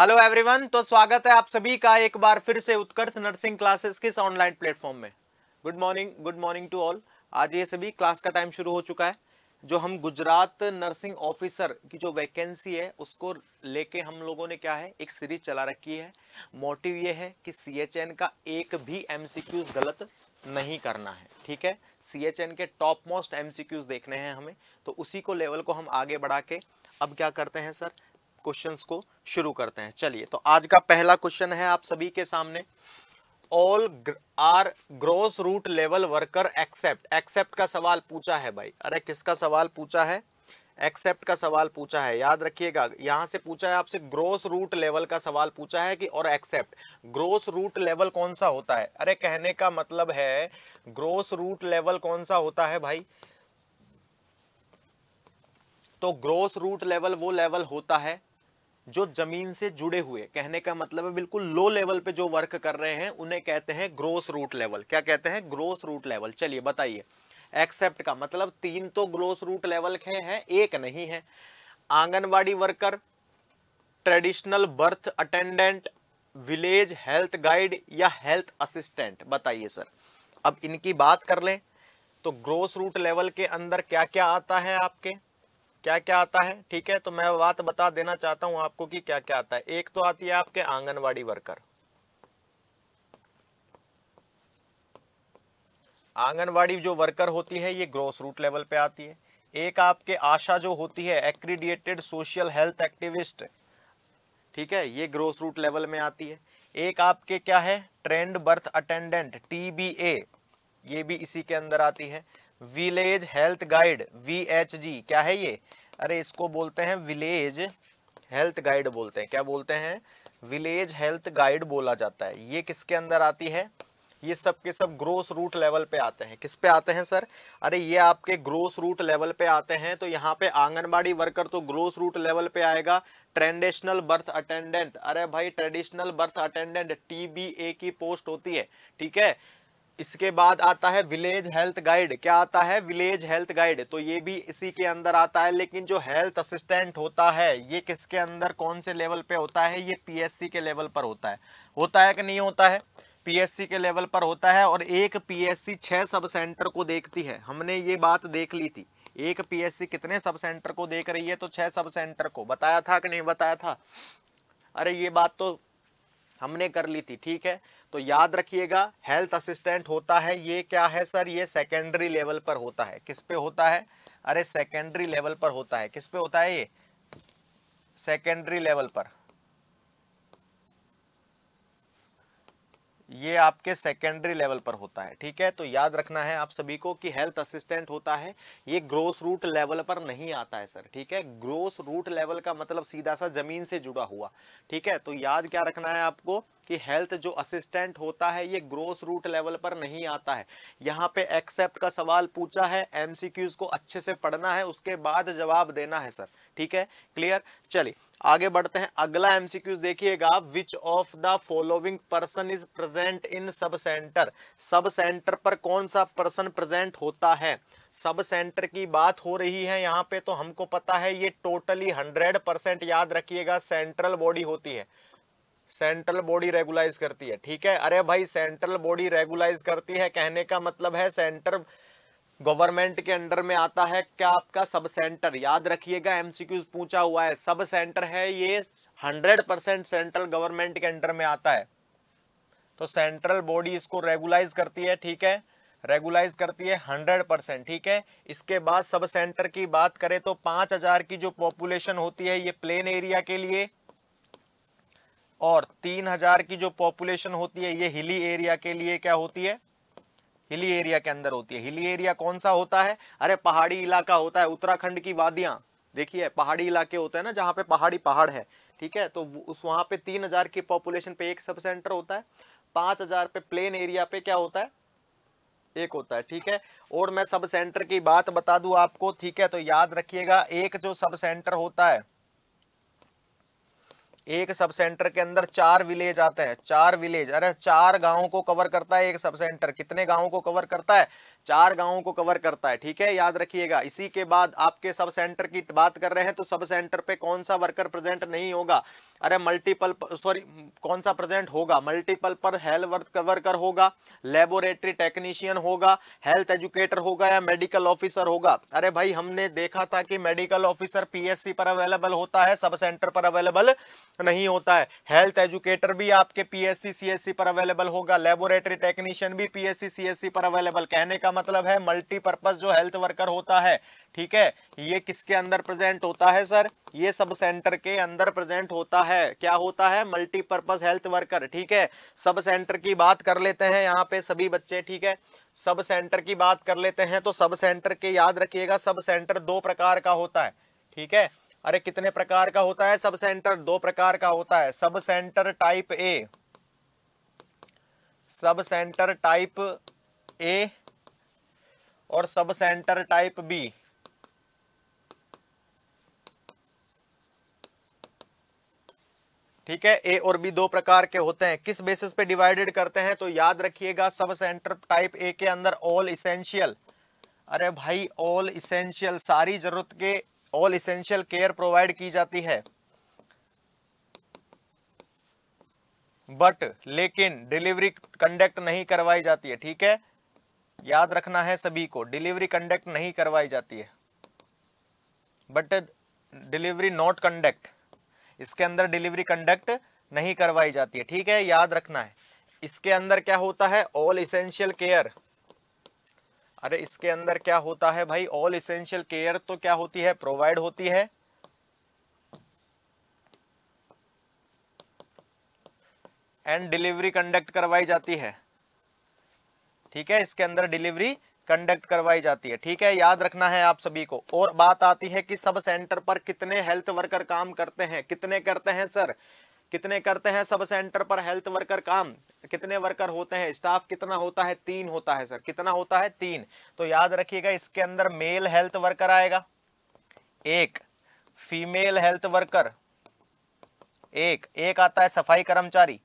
hello everyone तो स्वागत है आप सभी का एक बार फिर से उत्कर्ष नर्सिंग क्लासेस किस ऑनलाइन प्लेटफॉर्म में good morning good morning to all आज ये सभी क्लास का टाइम शुरू हो चुका है जो हम गुजरात नर्सिंग ऑफिसर की जो वैकेंसी है उसको लेके हम लोगों ने क्या है एक सीरीज चला रखी है मोटिव ये है कि सी का एक भी एम गलत नहीं करना है ठीक है सी एच एन के टॉप मोस्ट एम देखने हैं हमें तो उसी को लेवल को हम आगे बढ़ा के अब क्या करते हैं सर क्वेश्चंस को शुरू करते हैं चलिए तो आज का पहला क्वेश्चन है आप सभी के सामने all are grass root level worker except except का सवाल पूछा है भाई अरे किसका सवाल पूछा है एक्सेप्ट का सवाल पूछा है याद रखिएगा यहां से पूछा है आपसे ग्रोस रूट लेवल का सवाल पूछा है कि और एक्सेप्ट ग्रोस रूट लेवल कौन सा होता है अरे कहने का मतलब है ग्रोस रूट लेवल कौन सा होता है भाई तो ग्रोस रूट लेवल वो लेवल होता है जो जमीन से जुड़े हुए कहने का मतलब है बिल्कुल लो लेवल पे जो वर्क कर रहे हैं उन्हें कहते हैं ग्रोस रूट लेवल क्या कहते हैं ग्रोस रूट लेवल चलिए बताइए एक्सेप्ट का मतलब तीन तो ग्रोस रूट लेवल के हैं एक नहीं है anganwadi worker traditional birth attendant village health guide या हेल्थ असिस्टेंट बताइए सर अब इनकी बात कर लें तो ग्रोस रूट लेवल के अंदर क्या क्या आता है आपके क्या क्या आता है ठीक है तो मैं बात बता देना चाहता हूं आपको कि क्या क्या आता है एक तो आती है आपके आंगनवाड़ी वर्कर आंगनवाड़ी जो वर्कर होती है ये ग्रोस रूट लेवल पे आती है एक आपके आशा जो होती है एक्रीडिएटेड सोशल हेल्थ एक्टिविस्ट ठीक है ये ग्रोस रूट लेवल में आती है एक आपके क्या है ट्रेंड बर्थ अटेंडेंट टीबीए ये भी इसी के अंदर आती है village health guide V H G क्या है ये अरे इसको बोलते हैं विलेज हेल्थ गाइड बोलते हैं क्या बोलते हैं विलेज हेल्थ गाइड बोला जाता है ये किसके अंदर आती है ये सब के सब ग्रोस रूट लेवल पे आते हैं किस पे आते हैं सर अरे ये आपके ग्रोस रूट लेवल पे आते हैं तो यहाँ पे आंगनबाड़ी वर्कर तो ग्रोस रूट लेवल पे आएगा ट्रेडिशनल बर्थ अटेंडेंट अरे भाई ट्रेडिशनल बर्थ अटेंडेंट टीबीए की पोस्ट होती है ठीक है इसके बाद आता है विलेज हेल्थ गाइड क्या आता है विलेज हेल्थ गाइड तो ये भी इसी के अंदर आता है लेकिन जो हेल्थ असिस्टेंट होता है ये किसके अंदर कौन से लेवल पे होता है ये पीएससी के लेवल पर होता है होता है कि नहीं होता है पीएससी के लेवल पर होता है और एक पीएससी छः सब सेंटर को देखती है हमने ये बात देख ली थी एक पीएससी कितने सब सेंटर को देख रही है तो छः सब सेंटर को बताया था कि नहीं बताया था अरे ये बात तो हमने कर ली थी ठीक है तो याद रखिएगा हेल्थ असिस्टेंट होता है ये क्या है सर ये सेकेंडरी लेवल पर होता है किस पे होता है अरे सेकेंडरी लेवल पर होता है किस पे होता है ये सेकेंडरी लेवल पर ये आपके सेकेंडरी लेवल पर होता है ठीक है तो याद रखना है आप सभी को कि हेल्थ असिस्टेंट होता है ये ग्रोस रूट लेवल पर नहीं आता है सर ठीक है ग्रोस रूट लेवल का मतलब सीधा सा जमीन से जुड़ा हुआ ठीक है तो याद क्या रखना है आपको कि हेल्थ जो असिस्टेंट होता है ये ग्रोस रूट लेवल पर नहीं आता है यहाँ पे एक्सेप्ट का सवाल पूछा है एमसीक्यूज को अच्छे से पढ़ना है उसके बाद जवाब देना है सर ठीक है क्लियर चलिए आगे बढ़ते हैं अगला एमसीक्यूज देखिएगा which of the following person is present in sub centre sub centre पर कौन सा पर्सन प्रेजेंट होता है सब सेंटर की बात हो रही है यहाँ पे तो हमको पता है ये टोटली हंड्रेड परसेंट याद रखिएगा सेंट्रल बॉडी होती है सेंट्रल बॉडी रेगुलाइज करती है ठीक है अरे भाई सेंट्रल बॉडी रेगुलाइज करती है कहने का मतलब है सेंटर गवर्नमेंट के अंडर में आता है क्या आपका सब सेंटर याद रखिएगा एमसीक्यूज पूछा हुआ है सब सेंटर है ये 100 परसेंट सेंट्रल गवर्नमेंट के अंडर में आता है तो सेंट्रल बॉडी इसको रेगुलाइज करती है ठीक है रेगुलाइज करती है 100 परसेंट ठीक है इसके बाद सब सेंटर की बात करें तो 5000 की जो पॉपुलेशन होती है ये प्लेन एरिया के लिए और 3000 की जो पॉपुलेशन होती है ये हिली एरिया के लिए क्या होती है हिली एरिया के अंदर होती है हिली एरिया कौन सा होता है अरे पहाड़ी इलाका होता है उत्तराखंड की वादियां देखिए पहाड़ी इलाके होते हैं ना जहाँ पे पहाड़ी पहाड़ है ठीक है तो उस वहाँ पे तीन हजार की पॉपुलेशन पे एक सब सेंटर होता है पांच हजार पे प्लेन एरिया पे क्या होता है एक होता है ठीक है और मैं सब सेंटर की बात बता दू आपको ठीक है तो याद रखिएगा एक जो सब सेंटर होता है एक सब सेंटर के अंदर चार विलेज आते हैं चार विलेज अरे चार गांवों को कवर करता है एक सब सेंटर कितने गांवों को कवर करता है चार गांवों को कवर करता है ठीक है याद रखिएगा इसी के बाद आपके सब सेंटर की बात कर रहे हैं तो सब सेंटर पे कौन सा वर्कर प्रेजेंट नहीं होगा अरे मल्टीपल सॉरी कौन सा प्रेजेंट होगा मल्टीपल पर हेल्थ वर्कर होगा लेबोरेटरी टेक्नीशियन होगा हेल्थ एजुकेटर होगा या मेडिकल ऑफिसर होगा अरे भाई हमने देखा था कि मेडिकल ऑफिसर पीएससी पर अवेलेबल होता है सब सेंटर पर अवेलेबल नहीं होता है हेल्थ एजुकेटर भी आपके पीएससी सीएससी पर अवेलेबल होगा लेबोरेटरी टेक्नीशियन भी पीएससी सीएससी पर अवेलेबल कहने का का मतलब है मल्टीपर्पज जो हेल्थ वर्कर होता है ठीक है ये किसके अंदर प्रेजेंट होता है सर ये सब सेंटर के अंदर प्रेजेंट होता है क्या होता है मल्टीपर्पज हेल्थ वर्कर ठीक है सब सेंटर की बात कर लेते हैं यहाँ पे सभी बच्चे ठीक है सब सेंटर की बात कर लेते हैं तो सब सेंटर के याद रखिएगा सब सेंटर दो प्रकार का होता है ठीक है अरे कितने प्रकार का होता है सब सेंटर दो प्रकार का होता है सब सेंटर टाइप ए सब सेंटर टाइप ए और सब सेंटर टाइप बी ठीक है ए और बी दो प्रकार के होते हैं किस बेसिस पे डिवाइडेड करते हैं तो याद रखिएगा सब सेंटर टाइप ए के अंदर ऑल इसेंशियल अरे भाई ऑल इसेंशियल सारी जरूरत के ऑल इसेंशियल केयर प्रोवाइड की जाती है बट लेकिन डिलीवरी कंडक्ट नहीं करवाई जाती है ठीक है याद रखना है सभी को डिलीवरी कंडक्ट नहीं करवाई जाती है बट डिलीवरी नॉट कंडक्ट इसके अंदर डिलीवरी कंडक्ट नहीं करवाई जाती है ठीक है याद रखना है इसके अंदर क्या होता है ऑल इसेंशियल केयर अरे इसके अंदर क्या होता है भाई ऑल इसेंशियल केयर तो क्या होती है प्रोवाइड होती है एंड डिलीवरी कंडक्ट करवाई जाती है ठीक है इसके अंदर डिलीवरी कंडक्ट करवाई जाती है ठीक है याद रखना है आप सभी को और बात आती है कि सब सेंटर पर कितने हेल्थ वर्कर काम करते हैं कितने करते हैं सर कितने करते हैं सब सेंटर पर हेल्थ वर्कर काम कितने वर्कर होते हैं स्टाफ कितना होता है तीन होता है सर कितना होता है तीन तो याद रखिएगा इसके अंदर मेल हेल्थ वर्कर आएगा एक फीमेल हेल्थ वर्कर एक एक आता है सफाई कर्मचारी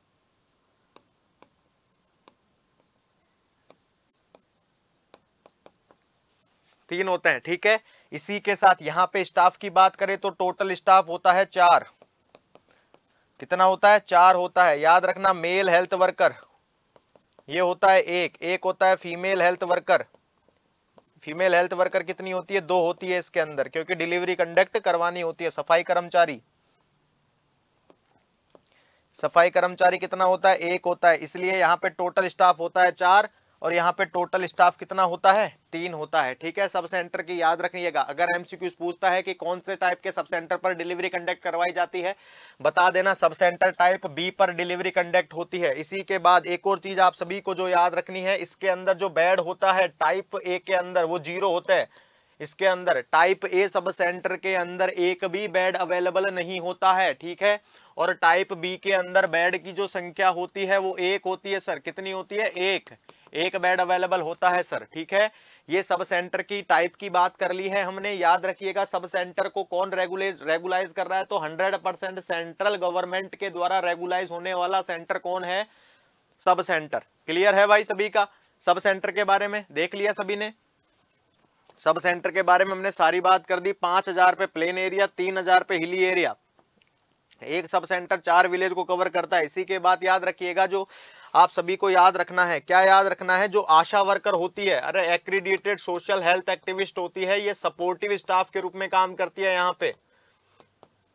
तीन होते हैं ठीक है इसी के साथ यहाँ पे स्टाफ की बात करें तो टोटल स्टाफ होता है चार कितना होता है चार होता है याद रखना मेल हेल्थ वर्कर ये होता है एक एक होता है female health worker female health worker कितनी होती है दो होती है इसके अंदर क्योंकि डिलीवरी कंडक्ट करवानी होती है सफाई कर्मचारी सफाई कर्मचारी कितना होता है एक होता है इसलिए यहाँ पे टोटल स्टाफ होता है चार और यहाँ पे टोटल स्टाफ कितना होता है तीन होता है ठीक है सब सेंटर की याद रखिएगा अगर एमसीक्यू पूछता है कि कौन से टाइप के सब सेंटर पर डिलीवरी कंडक्ट करवाई जाती है बता देना सब सेंटर टाइप बी पर डिलीवरी कंडक्ट होती है इसी के बाद एक और चीज आप सभी को जो याद रखनी है इसके अंदर जो बेड होता है टाइप ए के अंदर वो जीरो होता है इसके अंदर टाइप ए सब सेंटर के अंदर एक भी बेड अवेलेबल नहीं होता है ठीक है और टाइप बी के अंदर बेड की जो संख्या होती है वो एक होती है सर कितनी होती है एक एक बेड अवेलेबल होता है सर ठीक है ये सब सेंटर की टाइप की बात कर ली है हमने याद रखिएगा सब सेंटर को कौन रेगुलेज रेगुलाइज कर रहा है तो 100 परसेंट सेंट्रल गवर्नमेंट के द्वारा रेगुलाइज होने वाला सेंटर कौन है सब सेंटर क्लियर है भाई सभी का सब सेंटर के बारे में देख लिया सभी ने सब सेंटर के बारे में हमने सारी बात कर दी पांच हजार पे प्लेन एरिया तीन हजार पे हिली एरिया एक सब सेंटर चार विलेज को कवर करता है इसी के बाद याद रखिएगा जो आप सभी को याद रखना है क्या याद रखना है जो आशा वर्कर होती है अरे एक्रीडिएटेड सोशल हेल्थ एक्टिविस्ट होती है ये सपोर्टिव स्टाफ के रूप में काम करती है यहाँ पे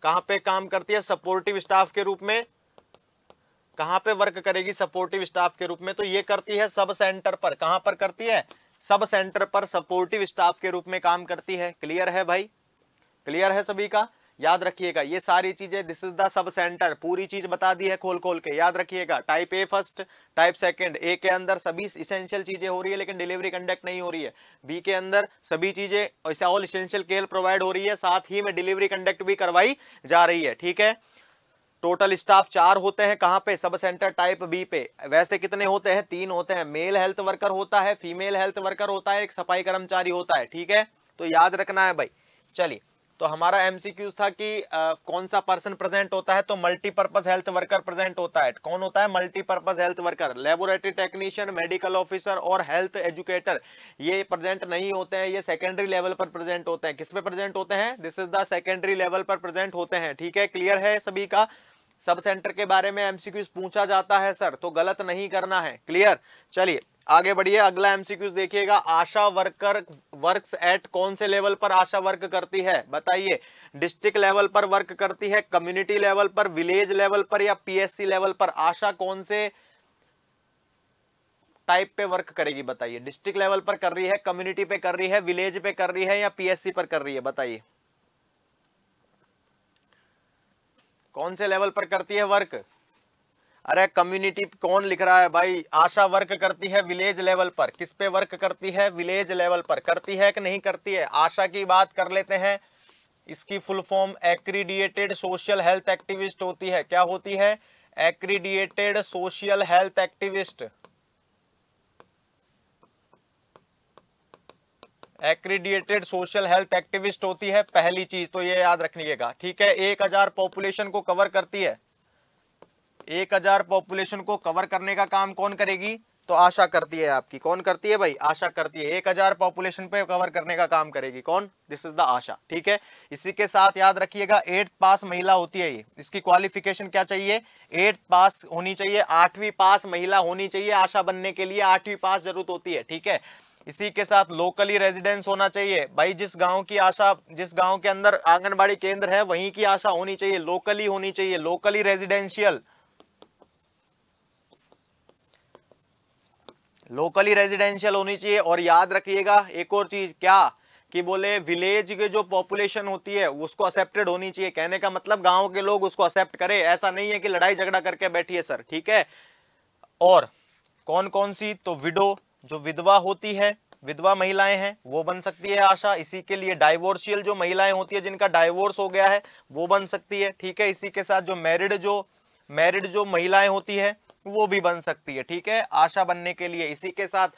कहाँ पे काम करती है सपोर्टिव स्टाफ के रूप में कहाँ पे वर्क करेगी सपोर्टिव स्टाफ के रूप में तो ये करती है सब सेंटर पर कहाँ पर करती है सब सेंटर पर सपोर्टिव स्टाफ के रूप में काम करती है क्लियर है भाई क्लियर है सभी का याद रखिएगा ये सारी चीजें this is the sub centre पूरी चीज बता दी है खोल खोल के याद रखिएगा type A first type second A के अंदर सभी इसेंशियल चीजें हो रही है लेकिन डिलीवरी कंडक्ट नहीं हो रही है बी के अंदर सभी चीजें ऐसे ऑल इसेंशियल केयर प्रोवाइड हो रही है साथ ही में डिलीवरी कंडक्ट भी करवाई जा रही है ठीक है टोटल स्टाफ चार होते हैं कहाँ पे सब सेंटर टाइप बी पे वैसे कितने होते हैं तीन होते हैं मेल हेल्थ वर्कर होता है फीमेल हेल्थ वर्कर होता है एक सफाई कर्मचारी होता है ठीक है तो याद रखना है भाई चलिए तो हमारा एमसीक्यूज था कि आ, कौन सा पर्सन प्रेजेंट होता है तो मल्टीपर्पज हेल्थ वर्कर प्रेजेंट होता है कौन होता है multipurpose health worker laboratory technician medical officer और हेल्थ एजुकेटर ये प्रेजेंट नहीं होते हैं ये सेकेंडरी लेवल पर प्रेजेंट होते हैं किस पे प्रेजेंट होते हैं this is the secondary level पर प्रेजेंट होते हैं ठीक है क्लियर है सभी का सब सेंटर के बारे में एमसीक्यूज पूछा जाता है सर तो गलत नहीं करना है क्लियर चलिए आगे बढ़िए अगला एमसीक्यूज देखिएगा आशा वर्कर वर्क्स एट कौन से लेवल पर आशा वर्क करती है बताइए डिस्ट्रिक्ट लेवल पर वर्क करती है कम्युनिटी लेवल पर विलेज लेवल पर या पीएससी लेवल पर आशा कौन से टाइप पे वर्क करेगी बताइए डिस्ट्रिक्ट लेवल पर कर रही है कम्युनिटी पे कर रही है विलेज पे कर रही है या पीएससी पर कर रही है बताइए कौन से लेवल पर करती है वर्क अरे कम्युनिटी कौन लिख रहा है भाई आशा वर्क करती है विलेज लेवल पर किस पे वर्क करती है विलेज लेवल पर करती है कि नहीं करती है आशा की बात कर लेते हैं इसकी full form accredited social health activist होती है क्या होती है accredited social health activist accredited social health activist होती है पहली चीज तो ये याद रखिएगा ठीक है एक हजार पॉपुलेशन को कवर करती है एक हजार पॉपुलेशन को कवर करने का काम कौन करेगी तो आशा करती है आपकी कौन करती है भाई आशा करती है एक हजार पॉपुलेशन पे कवर करने का काम करेगी कौन दिस इज द आशा ठीक है इसी के साथ याद रखिएगा एट्थ पास महिला होती है ये इसकी क्वालिफिकेशन क्या चाहिए एट्थ पास होनी चाहिए आठवीं पास महिला होनी चाहिए आशा बनने के लिए आठवीं पास जरूरत होती है ठीक है इसी के साथ लोकली रेजिडेंस होना चाहिए भाई जिस गांव की आशा जिस गांव के अंदर आंगनबाड़ी केंद्र है वहीं की आशा होनी चाहिए लोकली होनी चाहिए लोकली रेजिडेंशियल लोकली रेजिडेंशियल होनी चाहिए और याद रखिएगा एक और चीज क्या कि बोले विलेज के जो पॉपुलेशन होती है उसको एक्सेप्टेड होनी चाहिए कहने का मतलब गांव के लोग उसको एक्सेप्ट करें ऐसा नहीं है कि लड़ाई झगड़ा करके बैठी है सर ठीक है और कौन कौन सी तो विडो जो विधवा होती है विधवा महिलाएं हैं वो बन सकती है आशा इसी के लिए डाइवोर्शियल जो महिलाएं होती है जिनका डाइवोर्स हो गया है वो बन सकती है ठीक है इसी के साथ जो मैरिड जो मैरिड जो महिलाएं होती है वो भी बन सकती है ठीक है आशा बनने के लिए इसी के साथ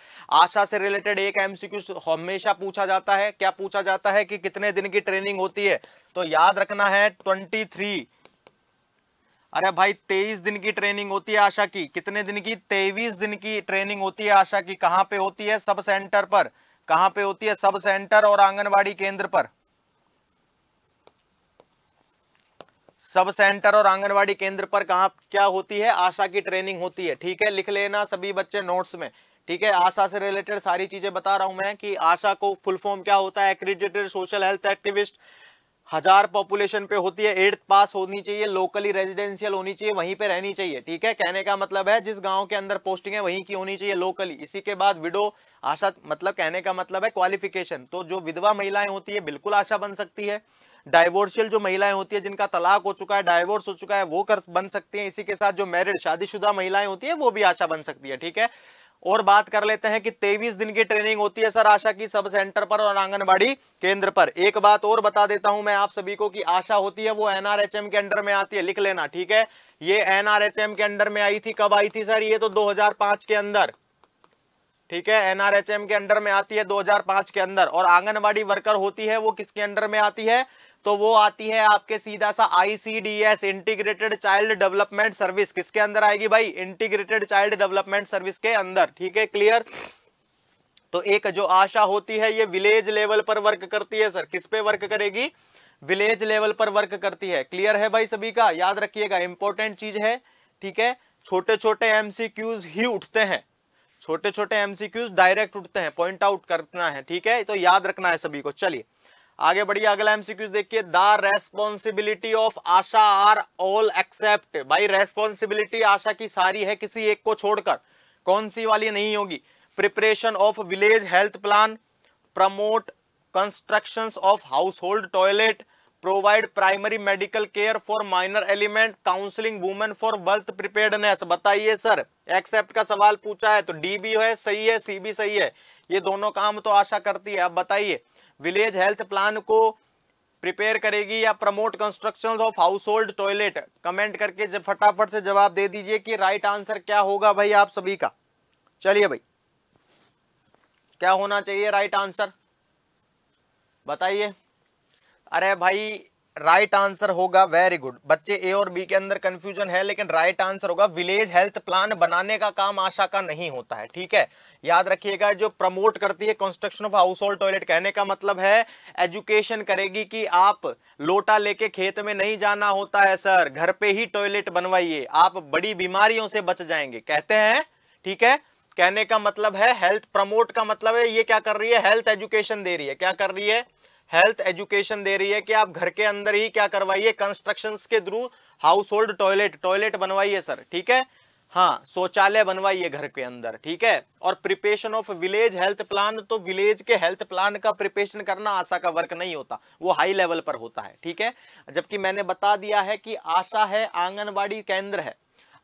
आशा से रिलेटेड एक एमसीक्यू हमेशा पूछा जाता है क्या पूछा जाता है कि कितने दिन की ट्रेनिंग होती है तो याद रखना है ट्वेंटी थ्री अरे भाई तेईस दिन की ट्रेनिंग होती है आशा की कितने दिन की तेईस दिन की ट्रेनिंग होती है आशा की कहां पे होती है सब सेंटर पर कहां पे होती है सब सेंटर और आंगनबाड़ी केंद्र पर सब सेंटर और आंगनवाड़ी केंद्र पर कहा क्या होती है आशा की ट्रेनिंग होती है ठीक है लिख लेना सभी बच्चे नोट्स में ठीक है आशा से रिलेटेड सारी चीजें बता रहा हूं मैं कि आशा को फुल फॉर्म क्या होता है एक्रेडिटेड सोशल हेल्थ एक्टिविस्ट हजार पॉपुलेशन पे होती है एट्थ पास होनी चाहिए लोकली रेजिडेंशियल होनी चाहिए वहीं पे रहनी चाहिए ठीक है कहने का मतलब है जिस गांव के अंदर पोस्टिंग है वहीं की होनी चाहिए लोकली इसी के बाद विडो आशा मतलब कहने का मतलब है क्वालिफिकेशन तो जो विधवा महिलाएं होती है बिल्कुल आशा बन सकती है डाइवोर्शियल जो महिलाएं होती है जिनका तलाक हो चुका है डाइवोर्स हो चुका है वो कर बन सकती हैं इसी के साथ जो मैरिड शादीशुदा महिलाएं होती है वो भी आशा बन सकती है ठीक है और बात कर लेते हैं कि तेईस दिन की ट्रेनिंग होती है सर आशा की सब सेंटर पर और आंगनबाड़ी केंद्र पर एक बात और बता देता हूं मैं आप सभी को कि आशा होती है वो एनआरएचएम के अंडर में आती है लिख लेना ठीक है ये एनआरएचएम के अंडर में आई थी कब आई थी सर ये तो 2005 के अंदर ठीक है एनआरएचएम के अंडर में आती है दो के अंदर और आंगनबाड़ी वर्कर होती है वो किसके अंडर में आती है तो वो आती है आपके सीधा सा ICDS integrated child development service किसके अंदर आएगी भाई इंटीग्रेटेड चाइल्ड डेवलपमेंट सर्विस के अंदर ठीक है क्लियर तो एक जो आशा होती है ये विलेज लेवल पर वर्क करती है सर किस पे वर्क करेगी विलेज लेवल पर वर्क करती है क्लियर है भाई सभी का याद रखिएगा इंपॉर्टेंट चीज है ठीक है छोटे छोटे एमसीक्यूज ही उठते हैं छोटे छोटे एमसीक्यूज डायरेक्ट उठते हैं पॉइंट आउट करना है ठीक है तो याद रखना है सभी को चलिए आगे बढ़िए अगला एमसीक्यूज देखिए the responsibility of ASHA are all except भाई रेस्पॉन्सिबिलिटी आशा की सारी है किसी एक को छोड़कर कौन सी वाली नहीं होगी preparation of village health plan promote construction of household toilet provide primary medical care for minor element counselling women for birth preparedness बताइए सर एक्सेप्ट का सवाल पूछा है तो डी भी है सही है सी भी सही है ये दोनों काम तो आशा करती है आप बताइए विलेज हेल्थ प्लान को प्रिपेयर करेगी या promote construction of household toilet comment करके जब फटाफट से जवाब दे दीजिए कि राइट आंसर क्या होगा भाई आप सभी का चलिए भाई क्या होना चाहिए राइट आंसर बताइए अरे भाई राइट आंसर होगा वेरी गुड बच्चे ए और बी के अंदर कंफ्यूजन है लेकिन राइट आंसर होगा विलेज हेल्थ प्लान बनाने का काम आशा का नहीं होता है ठीक है याद रखिएगा जो प्रमोट करती है construction of household toilet कहने का मतलब है एजुकेशन करेगी कि आप लोटा लेके खेत में नहीं जाना होता है सर घर पे ही टॉयलेट बनवाइए आप बड़ी बीमारियों से बच जाएंगे कहते हैं ठीक है कहने का मतलब है हेल्थ प्रमोट का मतलब है ये क्या कर रही है हेल्थ एजुकेशन दे रही है क्या कर रही है हेल्थ एजुकेशन दे रही है कि आप घर के अंदर ही क्या करवाइए कंस्ट्रक्शन के through household toilet toilet बनवाइए सर ठीक है हाँ शौचालय बनवाइए घर के अंदर ठीक है और preparation of village health plan तो विलेज के हेल्थ प्लान का प्रिपेशन करना आशा का वर्क नहीं होता वो हाई लेवल पर होता है ठीक है जबकि मैंने बता दिया है कि आशा है आंगनबाड़ी केंद्र है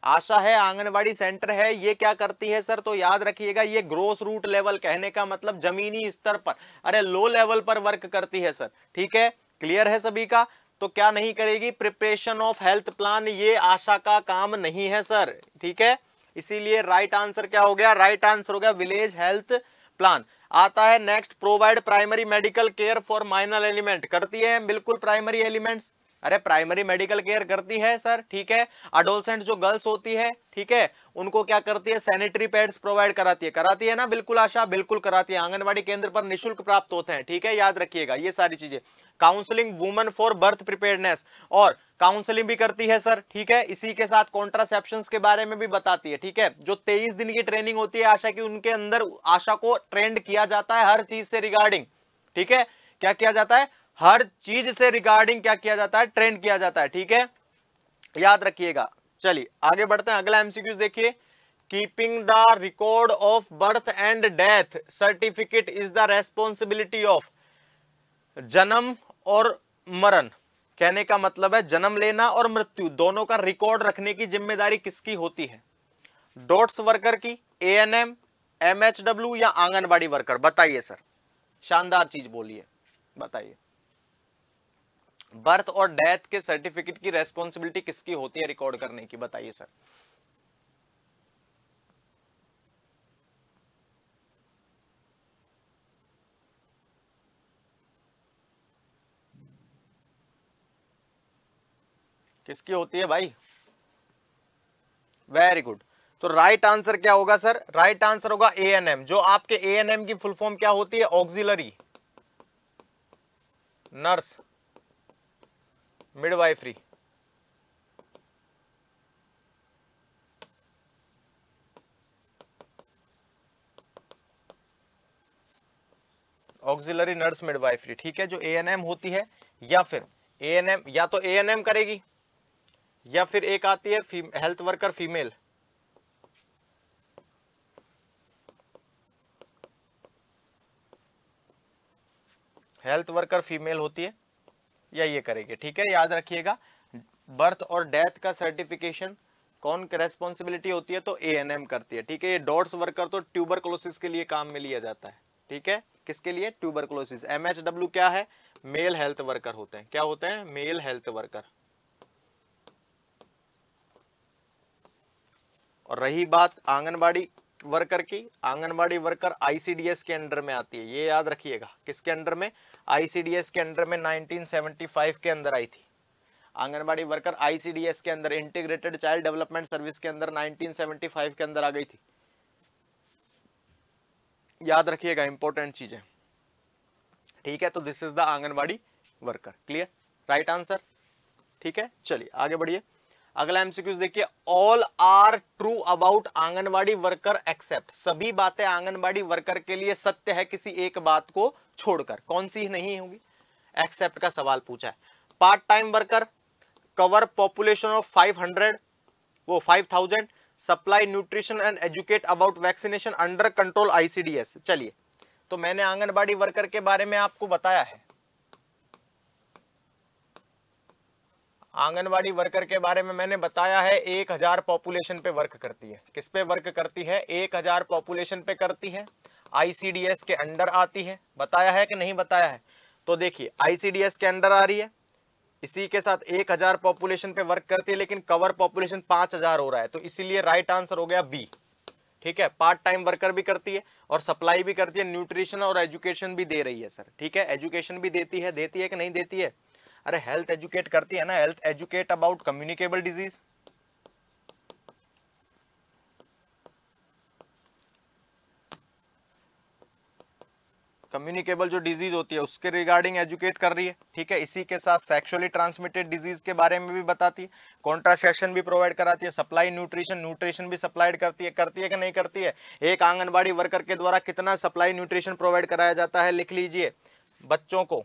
आशा है आंगनवाड़ी सेंटर है ये क्या करती है सर तो याद रखिएगा ये ग्रोस रूट लेवल कहने का मतलब जमीनी स्तर पर अरे लो लेवल पर वर्क करती है सर ठीक है क्लियर है सभी का तो क्या नहीं करेगी प्रिपरेशन ऑफ हेल्थ प्लान ये आशा का काम नहीं है सर ठीक है इसीलिए राइट आंसर क्या हो गया राइट आंसर हो गया विलेज हेल्थ प्लान आता है next provide primary medical care for minor ailment करती है बिल्कुल प्राइमरी एलिमेंट्स अरे प्राइमरी मेडिकल केयर करती है सर ठीक है अडोलसेंट जो गर्ल्स होती है ठीक है उनको क्या करती है सैनिटरी पैड्स प्रोवाइड कराती है कराती है ना बिल्कुल आशा बिल्कुल कराती है आंगनबाड़ी केंद्र पर निशुल्क प्राप्त होते हैं ठीक है याद रखिएगा ये सारी चीजें counselling woman for birth preparedness और काउंसलिंग भी करती है सर ठीक है इसी के साथ कॉन्ट्रासेप्शन के बारे में भी बताती है ठीक है जो तेईस दिन की ट्रेनिंग होती है आशा की उनके अंदर आशा को ट्रेंड किया जाता है हर चीज से रिगार्डिंग ठीक है क्या किया जाता है हर चीज से रिगार्डिंग क्या किया जाता है ट्रेंड किया जाता है ठीक है याद रखिएगा चलिए आगे बढ़ते हैं अगला एमसीक्यू देखिए keeping the record of birth and death certificate is the responsibility of जन्म और मरण कहने का मतलब है जन्म लेना और मृत्यु दोनों का रिकॉर्ड रखने की जिम्मेदारी किसकी होती है डॉट्स वर्कर की A N M M H W या आंगनबाड़ी वर्कर बताइए सर शानदार चीज बोलिए बताइए बर्थ और डेथ के सर्टिफिकेट की रेस्पॉन्सिबिलिटी किसकी होती है रिकॉर्ड करने की बताइए सर किसकी होती है भाई वेरी गुड तो राइट right आंसर क्या होगा सर राइट right आंसर होगा ए एन एम जो आपके ए एन एम की फुल फॉर्म क्या होती है auxiliary nurse midwifery auxiliary nurse midwifery ठीक है जो एएनएम होती है या फिर एएनएम या तो एएनएम करेगी या फिर एक आती है health worker female health worker female होती है या ये करेंगे ठीक है याद रखिएगा बर्थ और डेथ का सर्टिफिकेशन कौन रेस्पॉन्सिबिलिटी होती है तो ए एन एम करती है ठीक है ये डॉट्स वर्कर तो ट्यूबर के लिए काम में लिया जाता है ठीक है किसके लिए ट्यूबर क्लोसिस क्या है मेल हेल्थ वर्कर होते हैं क्या होते हैं मेल हेल्थ वर्कर और रही बात आंगनबाड़ी वर्कर की आंगनबाड़ी वर्कर आईसीडीएस के अंडर में आती है ये याद रखिएगा किसके अंडर में आईसीडीएस के अंडर में 1975 के अंदर आई थी आंगनबाड़ी वर्कर आईसीडीएस के अंदर इंटीग्रेटेड चाइल्ड डेवलपमेंट सर्विस के अंदर 1975 के अंदर आ गई थी याद रखिएगा इंपॉर्टेंट चीजें ठीक है तो this is the anganwadi worker clear right answer ठीक है चलिए आगे बढ़िए अगला एमसीक्यूज देखिए all are true about anganwadi worker except सभी बातें आंगनबाड़ी वर्कर के लिए सत्य है किसी एक बात को छोड़कर कौन सी नहीं होगी एक्सेप्ट का सवाल पूछा है part time worker cover population of 500 वो 5000 supply nutrition and educate about vaccination under control ICDS चलिए तो मैंने आंगनबाड़ी वर्कर के बारे में आपको बताया है आंगनबाड़ी वर्कर के बारे में मैंने बताया है एक हजार पॉपुलेशन पे वर्क करती है किस पे वर्क करती है एक हजार पॉपुलेशन पे करती है आईसीडीएस के अंडर आती है बताया है कि नहीं बताया है तो देखिए आईसीडीएस के अंडर आ रही है इसी के साथ एक हजार पॉपुलेशन पे वर्क करती है लेकिन कवर पॉपुलेशन पांच हजार हो रहा है तो इसीलिए राइट आंसर हो गया बी ठीक है पार्ट टाइम वर्कर भी करती है और सप्लाई भी करती है न्यूट्रिशन और एजुकेशन भी दे रही है सर ठीक है एजुकेशन भी देती है देती है कि नहीं देती है अरे हेल्थ एजुकेट करती है ना health educate about communicable disease communicable जो डिजीज होती है उसके रिगार्डिंग एजुकेट कर रही है ठीक है इसी के साथ सेक्सुअली ट्रांसमिटेड डिजीज के बारे में भी बताती है कॉन्ट्रासेप्शन भी प्रोवाइड कराती है सप्लाई न्यूट्रिशन न्यूट्रिशन भी सप्लाइड करती है करती है कि नहीं करती है एक आंगनबाड़ी वर्कर के द्वारा कितना सप्लाई न्यूट्रिशन प्रोवाइड कराया जाता है लिख लीजिए बच्चों को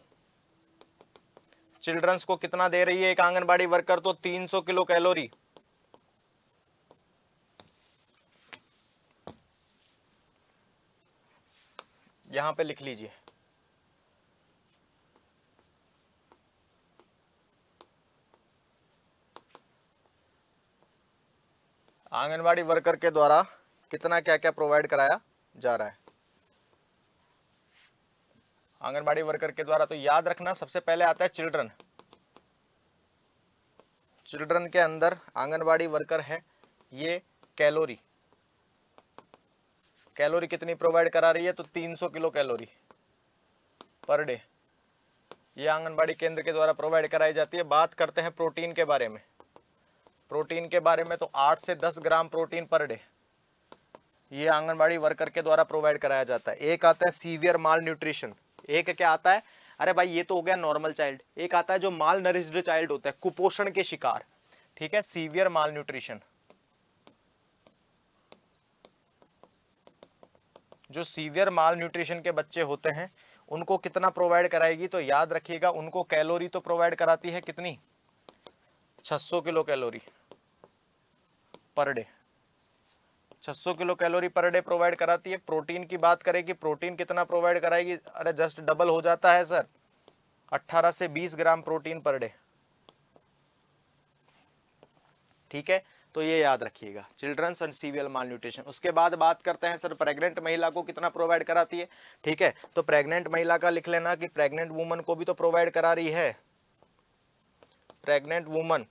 चिल्ड्रंस को कितना दे रही है एक आंगनबाड़ी वर्कर तो तीन किलो कैलोरी यहां पे लिख लीजिए आंगनवाड़ी वर्कर के द्वारा कितना क्या क्या प्रोवाइड कराया जा रहा है आंगनवाड़ी वर्कर के द्वारा तो याद रखना सबसे पहले आता है चिल्ड्रन चिल्ड्रन के अंदर आंगनवाड़ी वर्कर है ये कैलोरी कैलोरी कितनी प्रोवाइड करा रही है तो 300 किलो कैलोरी पर डे ये आंगनबाड़ी केंद्र के द्वारा प्रोवाइड कराई जाती है बात करते हैं प्रोटीन के बारे में प्रोटीन के बारे में तो 8 से 10 ग्राम प्रोटीन पर डे ये आंगनबाड़ी वर्कर के द्वारा प्रोवाइड कराया जाता है एक आता है सीवियर माल न्यूट्रिशन एक क्या आता है अरे भाई ये तो हो गया नॉर्मल चाइल्ड एक आता है जो माल नरिस्ड चाइल्ड होता है कुपोषण के शिकार ठीक है सीवियर माल न्यूट्रिशन जो सीवियर माल न्यूट्रिशन के बच्चे होते हैं उनको कितना प्रोवाइड कराएगी तो याद रखिएगा उनको कैलोरी तो प्रोवाइड कराती है कितनी 600 kilo calorie per day 600 kilo calorie per day provide कराती है प्रोटीन की बात करें कि प्रोटीन कितना प्रोवाइड कराएगी अरे जस्ट डबल हो जाता है सर 18 से 20 ग्राम प्रोटीन पर डे ठीक है तो ये याद रखिएगा childrens and severe malnutrition उसके बाद बात करते हैं सर प्रेग्नेंट महिला को कितना प्रोवाइड कराती है ठीक है तो प्रेग्नेंट महिला का लिख लेना कि प्रेग्नेंट वुमन को भी तो प्रोवाइड करा रही है प्रेग्नेंट वुमन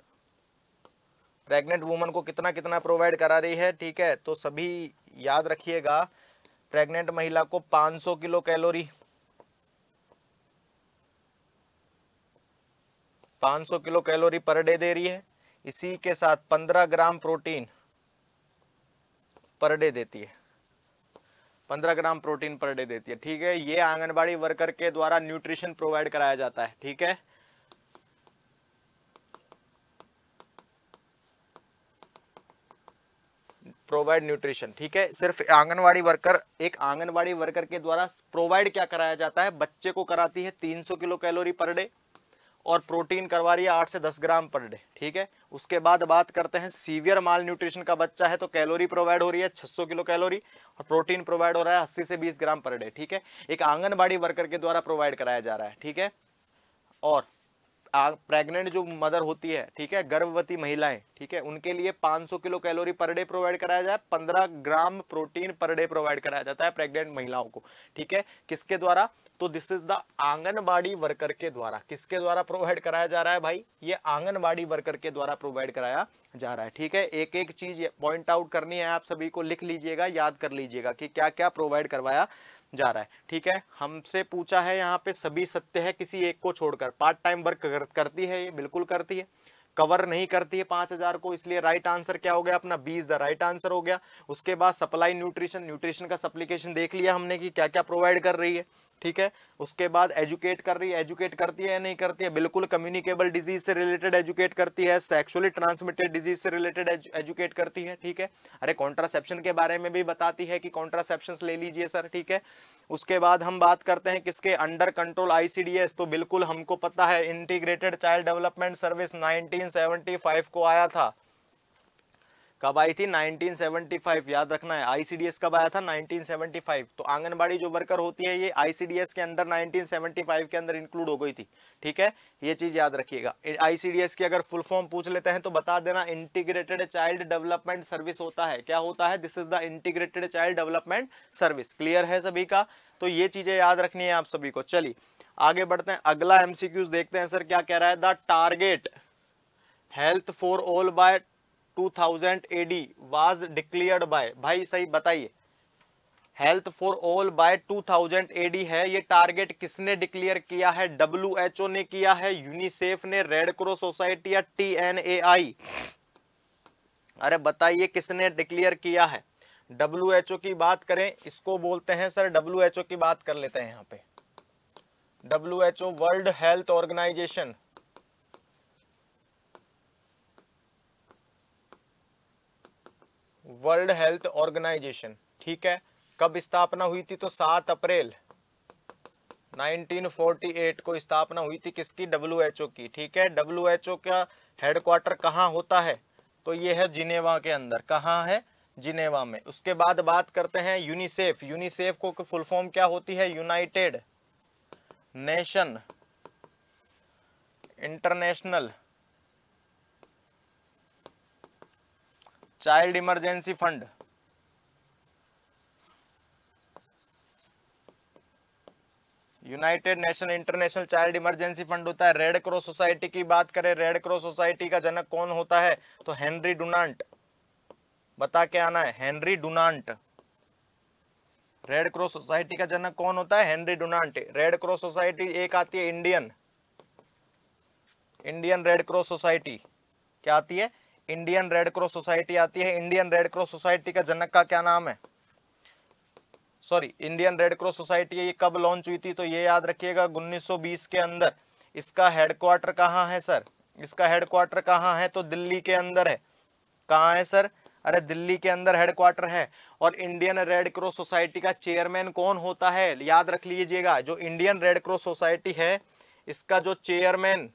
प्रेग्नेंट वुमन को कितना कितना प्रोवाइड करा रही है ठीक है तो सभी याद रखिएगा प्रेग्नेंट महिला को 500 kilo calorie 500 kilo calorie per day दे रही है इसी के साथ 15 ग्राम प्रोटीन पर डे देती है 15 ग्राम प्रोटीन पर डे देती है ठीक है ये आंगनबाड़ी वर्कर के द्वारा न्यूट्रिशन प्रोवाइड कराया जाता है ठीक है प्रोवाइड न्यूट्रिशन ठीक है सिर्फ आंगनवाड़ी वर्कर एक आंगनवाड़ी वर्कर के द्वारा प्रोवाइड क्या कराया जाता है बच्चे को कराती है 300 किलो कैलोरी पर डे और प्रोटीन करवा रही है आठ से दस ग्राम पर डे ठीक है उसके बाद बात करते हैं सीवियर माल न्यूट्रिशन का बच्चा है तो कैलोरी प्रोवाइड हो रही है 600 किलो कैलोरी और प्रोटीन प्रोवाइड हो रहा है 80 से 20 ग्राम पर डे ठीक है एक आंगनबाड़ी वर्कर के द्वारा प्रोवाइड कराया जा रहा है ठीक है और प्रेग्नेंट जो मदर होती है ठीक है गर्भवती महिलाएं ठीक है उनके लिए 500 kilo calorie per day provide कराया जाए 15 gram protein per day provide कराया जाता है प्रेग्नेंट महिलाओं को ठीक है किसके द्वारा तो this is the anganwadi worker के द्वारा किसके द्वारा प्रोवाइड कराया जा रहा है भाई ये आंगनबाड़ी वर्कर के द्वारा प्रोवाइड कराया जा रहा है ठीक है एक एक चीज पॉइंट आउट करनी है आप सभी को लिख लीजिएगा याद कर लीजिएगा कि क्या क्या प्रोवाइड करवाया जा रहा है ठीक है हमसे पूछा है यहाँ पे सभी सत्य है किसी एक को छोड़कर पार्ट टाइम वर्क करती है ये बिल्कुल करती है कवर नहीं करती है पांच हज़ार को इसलिए राइट आंसर क्या हो गया अपना बीस द राइट आंसर हो गया उसके बाद सप्लाई न्यूट्रिशन न्यूट्रिशन का सप्लीकेशन देख लिया हमने कि क्या क्या प्रोवाइड कर रही है ठीक है उसके बाद एजुकेट कर रही है एजुकेट करती है या नहीं करती है बिल्कुल कम्युनिकेबल डिजीज से रिलेटेड एजुकेट करती है सेक्सुअली ट्रांसमिटेड डिजीज से रिलेटेड एजुकेट करती है ठीक है अरे कॉन्ट्रासेप्शन के बारे में भी बताती है कि कॉन्ट्रासेप्शन ले लीजिए सर ठीक है उसके बाद हम बात करते हैं किसके अंडर कंट्रोल आईसीडीएस तो बिल्कुल हमको पता है इंटीग्रेटेड चाइल्ड डेवलपमेंट सर्विस 1975 को आया था कब आई थी 1975 याद रखना है आईसीडीएस कब आया था 1975 तो आंगनबाड़ी जो वर्कर होती है ये आईसीडीएस के अंदर 1975 के अंदर इंक्लूड हो गई थी ठीक है ये चीज़ याद रखिएगा आईसीडीएस की अगर फुल फॉर्म पूछ लेते हैं तो बता देना इंटीग्रेटेड चाइल्ड डेवलपमेंट सर्विस होता है क्या होता है this is the integrated child development service clear है सभी का तो ये चीज़ें याद रखनी है आप सभी को चलिए आगे बढ़ते हैं अगला एमसीक्यूज देखते हैं सर क्या कह रहा है the target health for all by 2000 AD was declared by भाई सही बताइए health for all by 2000 AD है ये टारगेट किसने डिक्लेयर किया है डब्ल्यू ने किया है यूनिसेफ ने रेड क्रॉस सोसाइटी या टी अरे बताइए किसने डिक्लेयर किया है डब्ल्यू की बात करें इसको बोलते हैं सर डब्ल्यू की बात कर लेते हैं यहाँ पे W world health organisation world health organisation ठीक है कब स्थापना हुई थी तो 7 अप्रैल 1948 को स्थापना हुई थी किसकी डब्ल्यू की ठीक है डब्ल्यू का हेडक्वार्टर कहाँ होता है तो ये है जिनेवा के अंदर कहाँ है जिनेवा में उसके बाद बात करते हैं यूनिसेफ यूनिसेफ को फुल फॉर्म क्या होती है united nation international child emergency fund united nation international child emergency fund होता है रेड क्रॉस सोसाइटी की बात करें रेड क्रॉस सोसाइटी का जनक कौन होता है तो हेनरी डुनांट बता के आना है Henry Dunant red cross society का जनक कौन होता है Henry Dunant red cross society एक आती है Indian Indian red cross society क्या आती है इंडियन रेड क्रॉस सोसाइटी आती है इंडियन रेड क्रॉस सोसाइटी का जनक का क्या नाम है sorry Indian red cross society ये कब लॉन्च हुई थी तो ये याद रखिएगा 1920 के अंदर इसका हेडक्वार्टर कहाँ है सर इसका हेडक्वार्टर कहाँ है तो दिल्ली के अंदर है कहाँ है सर अरे दिल्ली के अंदर हेडक्वार्टर है और इंडियन रेड क्रॉस सोसाइटी का चेयरमैन कौन होता है याद रख लीजिएगा जो इंडियन रेड क्रॉस सोसाइटी है इसका जो चेयरमैन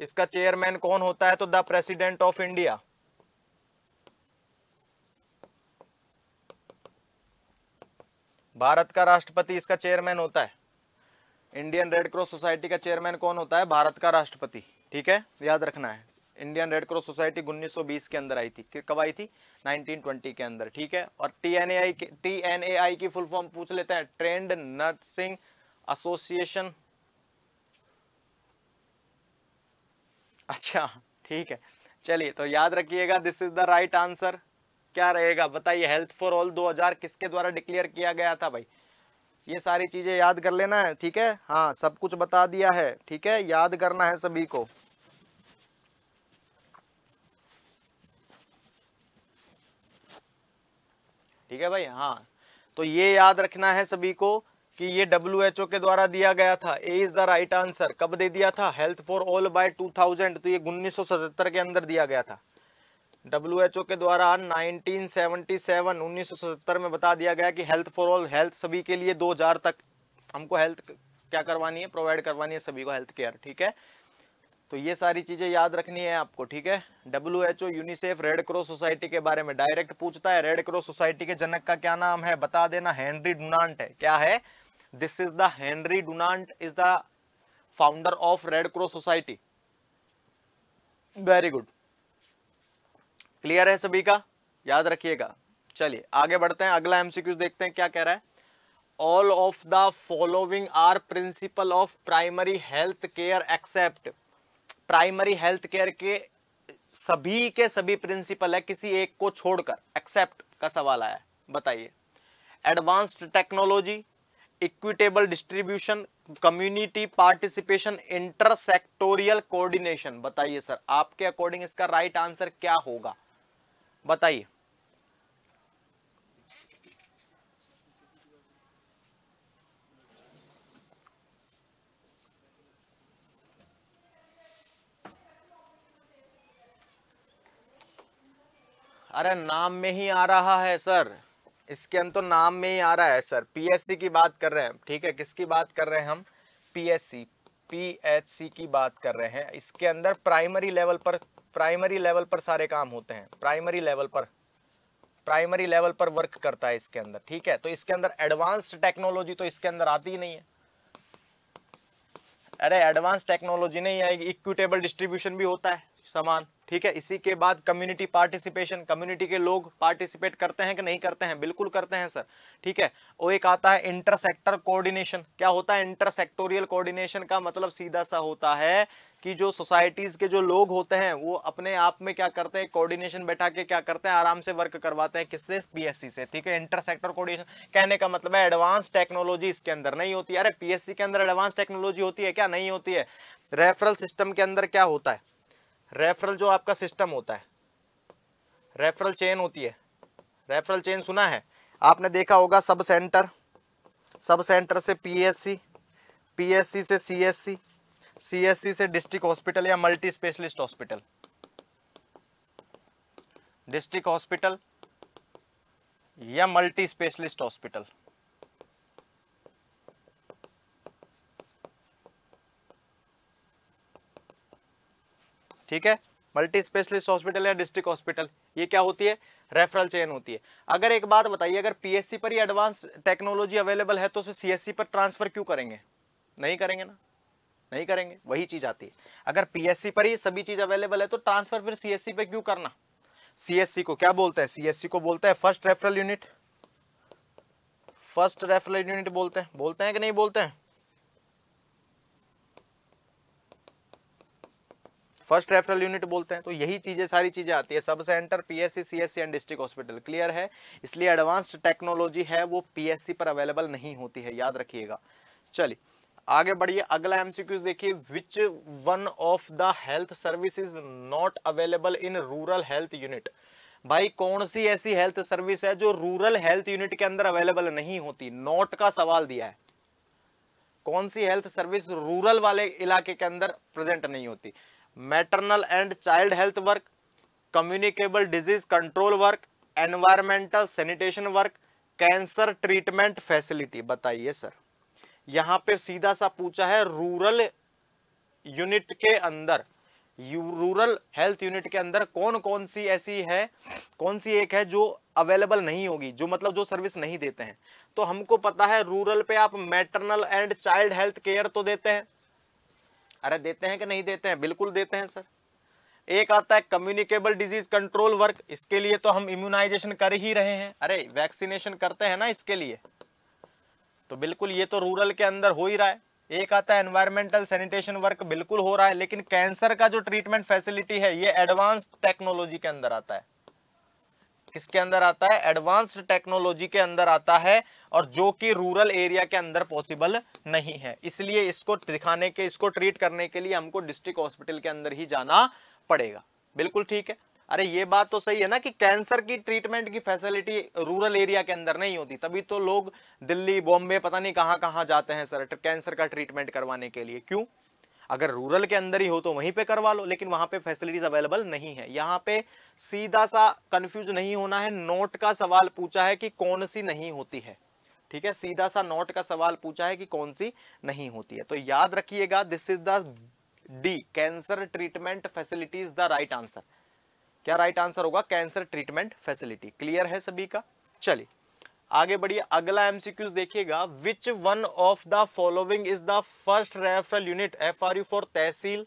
इसका चेयरमैन कौन होता है तो the president of India Bharat का राष्ट्रपति इसका चेयरमैन होता है इंडियन रेड क्रॉस सोसाइटी का चेयरमैन कौन होता है भारत का राष्ट्रपति ठीक है याद रखना है इंडियन रेड क्रॉस सोसाइटी 1920 के अंदर आई थी कब आई थी 1920 के अंदर ठीक है और T N T N A I की फुल फॉर्म पूछ लेते हैं ट्रेंड नर्सिंग एसोसिएशन अच्छा ठीक है चलिए तो याद रखिएगा this is the right answer क्या रहेगा बताइए हेल्थ फॉर ऑल 2000 किसके द्वारा डिक्लेयर किया गया था भाई ये सारी चीज़ें याद कर लेना है ठीक है हाँ सब कुछ बता दिया है ठीक है याद करना है सभी को ठीक है भाई हाँ तो ये याद रखना है सभी को कि ये डब्ल्यू के द्वारा दिया गया था A is the right answer कब दे दिया था हेल्थ फॉर ऑल बाय 2000 तो ये उन्नीस के अंदर दिया गया था डब्ल्यू के द्वारा 1977 1977 में बता दिया गया कि हेल्थ फॉर ऑल हेल्थ सभी के लिए 2000 तक हमको हेल्थ क्या करवानी है प्रोवाइड करवानी है सभी को हेल्थ केयर ठीक है तो ये सारी चीज़ें याद रखनी है आपको ठीक है W H O UNICEF red cross society के बारे में डायरेक्ट पूछता है रेड क्रॉस सोसाइटी के जनक का क्या नाम है बता देना हेनरी डुनांट है क्या है this is the Henry dunant is the founder of red cross society very good clear है सभी का याद रखिएगा चलिए आगे बढ़ते हैं अगला एमसीक्यू देखते हैं क्या कह रहा है all of the following are principal of primary health care except primary health care के सभी के सभी प्रिंसिपल है किसी एक को छोड़कर एक्सेप्ट का सवाल आया बताइए advanced technology equitable distribution community participation intersectoral coordination बताइए सर आपके अकॉर्डिंग इसका राइट right आंसर क्या होगा बताइए अरे नाम में ही आ रहा है सर इसके अंत तो नाम में ही आ रहा है सर पीएससी की बात कर रहे हैं ठीक है किसकी बात कर रहे हैं हम पीएससी पीएचसी की बात कर रहे हैं इसके अंदर प्राइमरी लेवल पर प्राइमरी लेवल पर सारे काम होते हैं प्राइमरी लेवल पर प्राइमरी लेवल पर वर्क करता है इसके अंदर ठीक है तो इसके अंदर एडवांस्ड टेक्नोलॉजी तो इसके अंदर आती ही नहीं है अरे एडवांस टेक्नोलॉजी नहीं आएगी इक्विटेबल डिस्ट्रीब्यूशन भी होता है समान ठीक है इसी के बाद कम्युनिटी पार्टिसिपेशन कम्युनिटी के लोग पार्टिसिपेट करते हैं कि नहीं करते हैं बिल्कुल करते हैं सर ठीक है और एक आता है इंटरसेक्टर कोऑर्डिनेशन क्या होता है इंटरसेक्टोरियल कोऑर्डिनेशन का मतलब सीधा सा होता है कि जो सोसाइटीज़ के जो लोग होते हैं वो अपने आप में क्या करते हैं कोऑर्डिनेशन बैठा के क्या करते हैं आराम से वर्क करवाते हैं किससे पीएससी से ठीक है इंटरसेक्टर कोऑर्डिनेशन कहने का मतलब है एडवांस टेक्नोलॉजी इसके अंदर नहीं होती अरे पीएससी के अंदर एडवांस टेक्नोलॉजी होती है क्या नहीं होती है रेफरल सिस्टम के अंदर क्या होता है रेफरल जो आपका सिस्टम होता है रेफरल चेन होती है रेफरल चेन सुना है आपने देखा होगा सब सेंटर सब सेंटर से पीएससी पीएससी से सीएससी सीएससी से डिस्ट्रिक्ट हॉस्पिटल या multi specialist hospital district hospital या मल्टी स्पेशलिस्ट हॉस्पिटल ठीक है मल्टी स्पेशलिस्ट हॉस्पिटल या डिस्ट्रिक्ट हॉस्पिटल ये क्या होती है रेफरल चेन होती है अगर एक बात बताइए अगर पीएससी पर ही एडवांस टेक्नोलॉजी अवेलेबल है तो उसे सीएससी पर ट्रांसफर क्यों करेंगे नहीं करेंगे ना नहीं करेंगे वही चीज़ आती है अगर पीएससी पर ही सभी चीज़ अवेलेबल है तो ट्रांसफर फिर सीएससी पर क्यों करना सीएससी को क्या बोलते हैं सीएससी को बोलते हैं first referral unit first referral unit बोलते हैं बोलते हैं कि नहीं बोलते हैं फर्स्ट रेफरल यूनिट बोलते हैं तो यही चीज़ें सारी चीज़ें आती है sub centre PSC CSC and district hospital clear है इसलिए एडवांस्ड टेक्नोलॉजी है वो पीएससी पर अवेलेबल नहीं होती है याद रखिएगा चलिए आगे बढ़िए अगला एमसीक्यूज देखिए which one of the health service is not available in rural health unit भाई कौन सी ऐसी हेल्थ सर्विस है जो रूरल हेल्थ यूनिट के अंदर अवेलेबल नहीं होती नॉट का सवाल दिया है कौन सी हेल्थ सर्विस रूरल वाले इलाके के अंदर प्रेजेंट नहीं होती maternal and child health work communicable disease control work environmental sanitation work cancer treatment facility बताइए सर यहाँ पे सीधा सा पूछा है रूरल यूनिट के अंदर रूरल हेल्थ यूनिट के अंदर कौन कौन सी ऐसी है कौन सी एक है जो अवेलेबल नहीं होगी जो मतलब जो सर्विस नहीं देते हैं तो हमको पता है रूरल पे आप maternal and child health care तो देते हैं अरे देते हैं कि नहीं देते हैं बिल्कुल देते हैं सर एक आता है कम्युनिकेबल डिजीज कंट्रोल वर्क इसके लिए तो हम इम्यूनाइजेशन कर ही रहे हैं अरे वैक्सीनेशन करते हैं ना इसके लिए तो बिल्कुल ये तो रूरल के अंदर हो ही रहा है एक आता है एनवायरमेंटल सैनिटेशन वर्क बिल्कुल हो रहा है लेकिन कैंसर का जो ट्रीटमेंट फैसिलिटी है ये एडवांस टेक्नोलॉजी के अंदर आता है किसके अंदर आता है एडवांस्ड टेक्नोलॉजी के अंदर आता है और जो कि रूरल एरिया के अंदर पॉसिबल नहीं है इसलिए इसको दिखाने के इसको ट्रीट करने के लिए हमको डिस्ट्रिक्ट हॉस्पिटल के अंदर ही जाना पड़ेगा बिल्कुल ठीक है अरे ये बात तो सही है ना कि कैंसर की ट्रीटमेंट की फैसिलिटी रूरल एरिया के अंदर नहीं होती तभी तो लोग दिल्ली बॉम्बे पता नहीं कहाँ कहाँ जाते हैं सर कैंसर का ट्रीटमेंट करवाने के लिए क्यों अगर रूरल के अंदर ही हो तो वहीं पे करवा लो लेकिन वहां पे फैसिलिटीज अवेलेबल नहीं है यहाँ पे सीधा सा कंफ्यूज नहीं होना है नोट का सवाल पूछा है कि कौन सी नहीं होती है ठीक है सीधा सा नोट का सवाल पूछा है कि कौन सी नहीं होती है तो याद रखिएगा this is the D cancer treatment is the right answer क्या राइट right आंसर होगा कैंसर ट्रीटमेंट फैसिलिटी क्लियर है सभी का चलिए आगे बढ़िए अगला एमसीक्यूज देखिएगा which one of the following is the first referral unit F R U for tehsil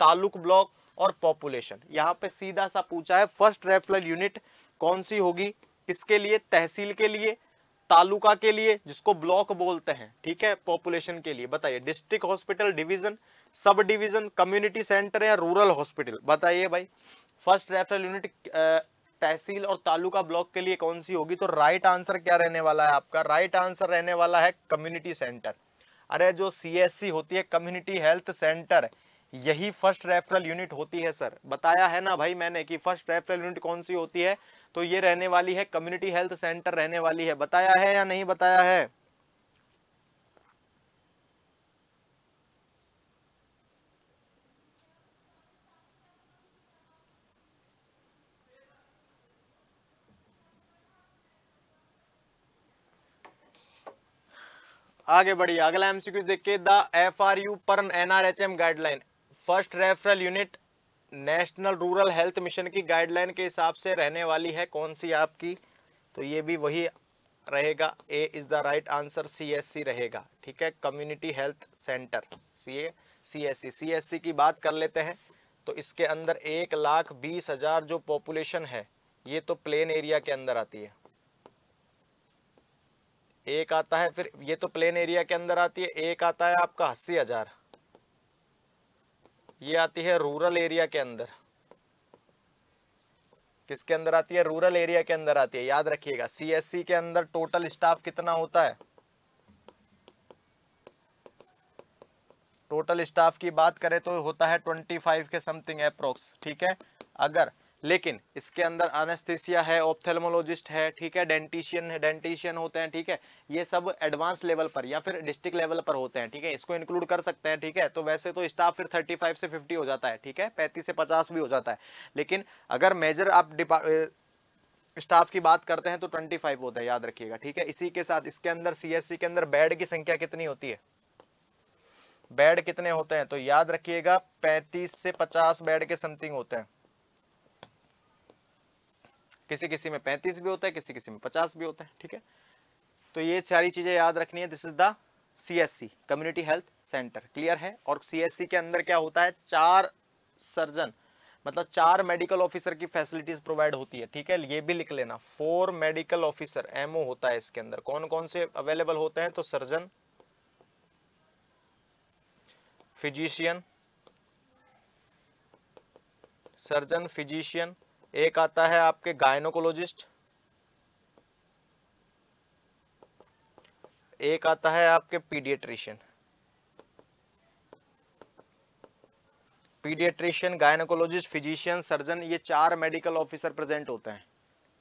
taluk block और पॉपुलेशन यहाँ पे सीधा सा पूछा है फर्स्ट रेफरल यूनिट कौन सी होगी किसके लिए तहसील के लिए तालुका के लिए जिसको ब्लॉक बोलते हैं ठीक है पॉपुलेशन के लिए बताइए district hospital division sub division community centre या रूरल हॉस्पिटल बताइए भाई फर्स्ट रेफरल यूनिट तहसील और तालुका ब्लॉक के लिए कौन सी होगी तो राइट आंसर क्या रहने वाला है आपका राइट आंसर रहने वाला है कम्युनिटी सेंटर अरे जो सी होती है कम्युनिटी हेल्थ सेंटर यही फर्स्ट रेफरल यूनिट होती है सर बताया है ना भाई मैंने कि फर्स्ट रेफरल यूनिट कौन सी होती है तो ये रहने वाली है कम्युनिटी हेल्थ सेंटर रहने वाली है बताया है या नहीं बताया है आगे बढ़िए अगला एमसीक्यू देखिए the F R U per NRHM guideline first referral unit national rural health mission की गाइडलाइन के हिसाब से रहने वाली है कौन सी आपकी तो ये भी वही रहेगा A is the right answer CSC रहेगा ठीक है community health centre C A CSC CSC की बात कर लेते हैं तो इसके अंदर एक लाख बीस हज़ार जो पॉपुलेशन है ये तो प्लेन एरिया के अंदर आती है एक आता है फिर ये तो प्लेन एरिया के अंदर आती है एक आता है आपका अस्सी हजार ये आती है रूरल एरिया के अंदर किसके अंदर आती है रूरल एरिया के अंदर आती है याद रखिएगा सीएससी के अंदर टोटल स्टाफ कितना होता है टोटल स्टाफ की बात करें तो होता है ट्वेंटी फाइव के समथिंग अप्रोक्स ठीक है अगर लेकिन इसके अंदर अनस्थिसिया है ऑप्थेलमोलॉजिस्ट है ठीक है डेंटिशियन है डेंटिशियन होते हैं ठीक है ये सब एडवांस लेवल पर या फिर डिस्ट्रिक्ट लेवल पर होते हैं ठीक है इसको इंक्लूड कर सकते हैं ठीक है तो वैसे तो स्टाफ फिर 35 से 50 हो जाता है ठीक है पैंतीस से पचास भी हो जाता है लेकिन अगर मेजर आप स्टाफ की बात करते हैं तो ट्वेंटी होता है याद रखिएगा ठीक है इसी के साथ इसके अंदर सी के अंदर बेड की संख्या कितनी होती है बेड कितने होते हैं तो याद रखिएगा पैंतीस से पचास बेड के समथिंग होते हैं किसी किसी में पैंतीस भी होता है किसी किसी में पचास भी होता है ठीक है तो ये सारी चीज़ें याद रखनी है this is the C community health centre clear है और सी के अंदर क्या होता है चार सर्जन मतलब चार मेडिकल ऑफिसर की फैसिलिटीज प्रोवाइड होती है ठीक है ये भी लिख लेना फोर मेडिकल ऑफिसर एमओ होता है इसके अंदर कौन कौन से अवेलेबल होते हैं तो सर्जन फिजिशियन सर्जन फिजिशियन एक आता है आपके गायनोकोलॉजिस्ट एक आता है आपके paediatrician paediatrician gynaecologist physician surgeon ये चार मेडिकल ऑफिसर प्रेजेंट होते हैं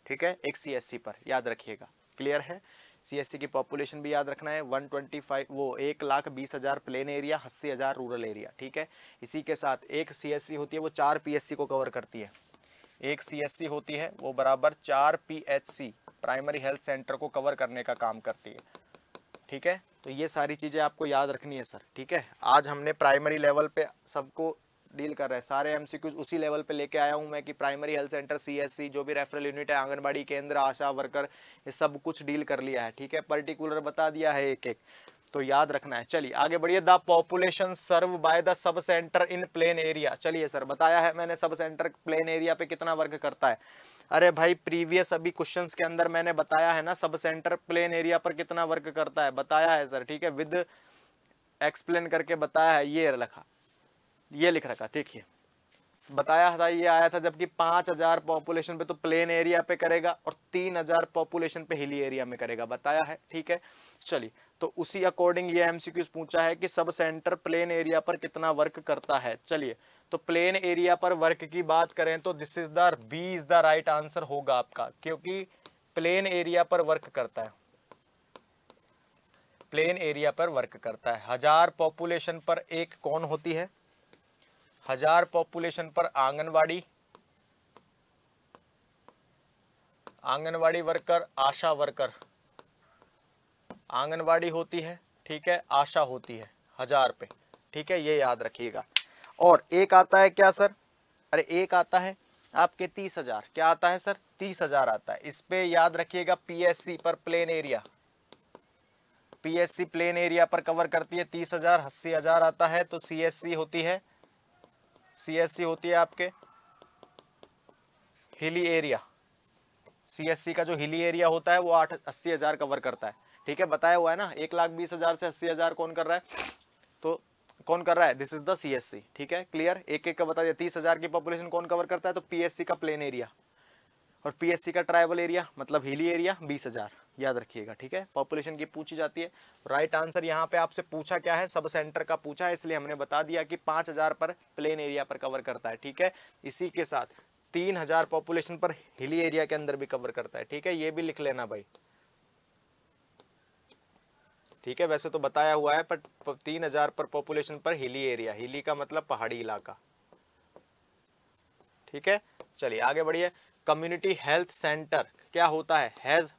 ठीक है एक सीएससी पर याद रखिएगा क्लियर है सीएससी की पॉपुलेशन भी याद रखना है 125 वो एक लाख बीस हज़ार प्लेन एरिया अस्सी हज़ार रूरल एरिया ठीक है इसी के साथ एक सीएससी होती है वो चार पीएससी को कवर करती है एक सी होती है वो बराबर चार पी प्राइमरी हेल्थ सेंटर को कवर करने का काम करती है ठीक है तो ये सारी चीज़ें आपको याद रखनी है सर ठीक है आज हमने प्राइमरी लेवल पे सबको डील कर रहे हैं सारे एम उसी लेवल पे लेके आया हूँ मैं कि प्राइमरी हेल्थ सेंटर सी जो भी रेफरल यूनिट है आंगनबाड़ी केंद्र आशा वर्कर ये सब कुछ डील कर लिया है ठीक है पर्टिकुलर बता दिया है एक एक तो याद रखना है चलिए आगे बढ़िए the population serve by the sub centre in plain area चलिए सर बताया है मैंने सब सेंटर प्लेन एरिया पे कितना वर्ग करता है अरे भाई प्रीवियस अभी क्वेश्चंस के अंदर मैंने बताया है ना सब सेंटर प्लेन एरिया पर कितना वर्क करता है बताया है सर ठीक है विद एक्सप्लेन करके बताया है ये लिखा ये लिख रखा देखिए बताया था ये आया था जबकि पांच हजार पॉपुलेशन पे तो प्लेन एरिया पे करेगा और तीन हजार पॉपुलेशन पे हिली एरिया में करेगा बताया है ठीक है चलिए तो उसी अकॉर्डिंग ये एमसीक्यूज पूछा है कि सब सेंटर प्लेन एरिया पर कितना वर्क करता है चलिए तो प्लेन एरिया पर वर्क की बात करें तो this is the B is the right answer होगा आपका क्योंकि प्लेन एरिया पर वर्क करता है प्लेन एरिया पर वर्क करता है हजार पॉपुलेशन पर एक कौन होती है हजार पॉपुलेशन पर आंगनवाड़ी आंगनवाड़ी वर्कर आशा वर्कर आंगनबाड़ी होती है ठीक है आशा होती है हजार पे ठीक है ये याद रखिएगा और एक आता है क्या सर अरे एक आता है आपके तीस हजार क्या आता है सर तीस हजार आता है इस पे याद रखिएगा पीएससी पर plain area PSC plain area पर कवर करती है तीस हजार अस्सी हजार आता है तो सीएससी होती है सीएससी होती है आपके हिली एरिया सीएससी का जो हिली एरिया होता है वो आठ अस्सी हजार कवर करता है ठीक है बताया हुआ है ना एक लाख बीस हज़ार से अस्सी हज़ार कौन कर रहा है तो कौन कर रहा है दिस इज द सी ठीक है क्लियर एक एक का बता दिया तीस हज़ार की पॉपुलेशन कौन कवर करता है तो पीएससी का प्लेन एरिया और पीएससी का ट्राइबल एरिया मतलब हिली एरिया बीस हज़ार याद रखिएगा ठीक है पॉपुलेशन की पूछी जाती है राइट आंसर यहाँ पे आपसे पूछा क्या है सब सेंटर का पूछा है इसलिए हमने बता दिया कि पाँच हज़ार पर प्लेन एरिया पर कवर करता है ठीक है इसी के साथ तीन हज़ार पॉपुलेशन पर हिली एरिया के अंदर भी कवर करता है ठीक है ये भी लिख लेना भाई ठीक है वैसे तो बताया हुआ है पर तीन हजार पर पॉपुलेशन पर हिली एरिया हिली का मतलब पहाड़ी इलाका ठीक है चलिए आगे बढ़िए कम्युनिटी हेल्थ सेंटर क्या होता है हैज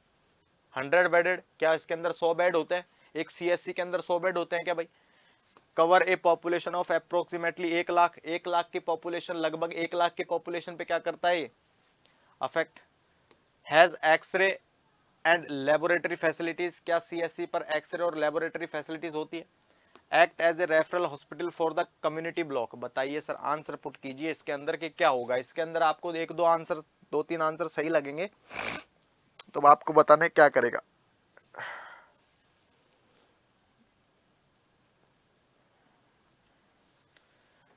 हंड्रेड बेडेड क्या इसके अंदर सौ बेड होते हैं एक सीएससी के अंदर सौ बेड होते हैं क्या भाई cover a population of approximately एक लाख एक लाख की पॉपुलेशन लगभग एक लाख की पॉपुलेशन पे क्या करता है affect has X ray and laboratory facilities क्या सीएससी e पर एक्सरे और लेबोरेटरी फैसिलिटीज़ होती है act as a referral hospital for the community block बताइए सर आंसर पुट कीजिए इसके अंदर के क्या होगा इसके अंदर आपको एक दो आंसर दो तीन आंसर सही लगेंगे तो आपको बताने क्या करेगा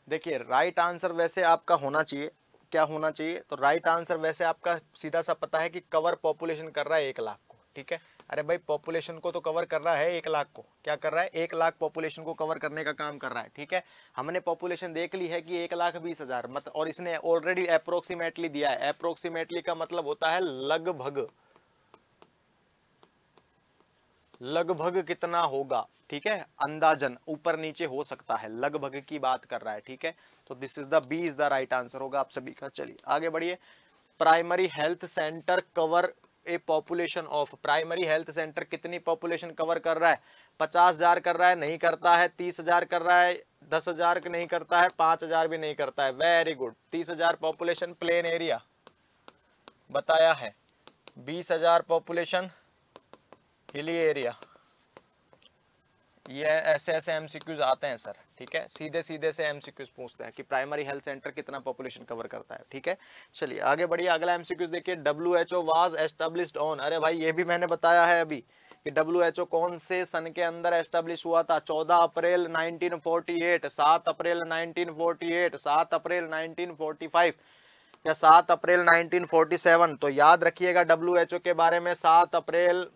देखिए राइट आंसर वैसे आपका होना चाहिए क्या होना चाहिए तो राइट आंसर वैसे आपका सीधा सा पता है कि कवर पॉपुलेशन कर रहा है एक लाख को ठीक है अरे भाई पॉपुलेशन को तो कवर कर रहा है एक लाख को क्या कर रहा है एक लाख पॉपुलेशन को कवर करने का काम कर रहा है ठीक है हमने पॉपुलेशन देख ली है कि एक लाख बीस हज़ार मत और इसने ऑलरेडी अप्रोक्सीमेटली दिया है अप्रोक्सीमेटली का मतलब होता है लगभग लगभग कितना होगा ठीक है अंदाजन ऊपर नीचे हो सकता है लगभग की बात कर रहा है ठीक है तो this is the B is the right answer होगा आप सभी का चलिए आगे बढ़िए primary health centre cover a population of primary health centre कितनी पॉपुलेशन कवर कर रहा है पचास हजार कर रहा है नहीं करता है तीस हजार कर रहा है दस हजार नहीं करता है पांच हजार भी नहीं करता है वेरी गुड तीस हजार पॉपुलेशन प्लेन एरिया बताया है बीस हजार पॉपुलेशन हिली एरिया ये ऐसे ऐसे एम आते हैं सर ठीक है सीधे सीधे से एम पूछते हैं कि प्राइमरी हेल्थ सेंटर कितना पॉपुलेशन कवर करता है ठीक है चलिए आगे बढ़िए अगला एम देखिए W H O was establish on अरे भाई ये भी मैंने बताया है अभी कि डब्ल्यू एच ओ कौन से सन के अंदर एस्टेब्लिश हुआ था चौदह अप्रैल नाइनटीन फोर्टी एट सात अप्रैल नाइनटीन फोर्टी एट सात अप्रैल नाइनटीन फोर्टी फाइव या सात अप्रैल 1947 तो याद रखिएगा डब्ल्यू के बारे में सात अप्रैल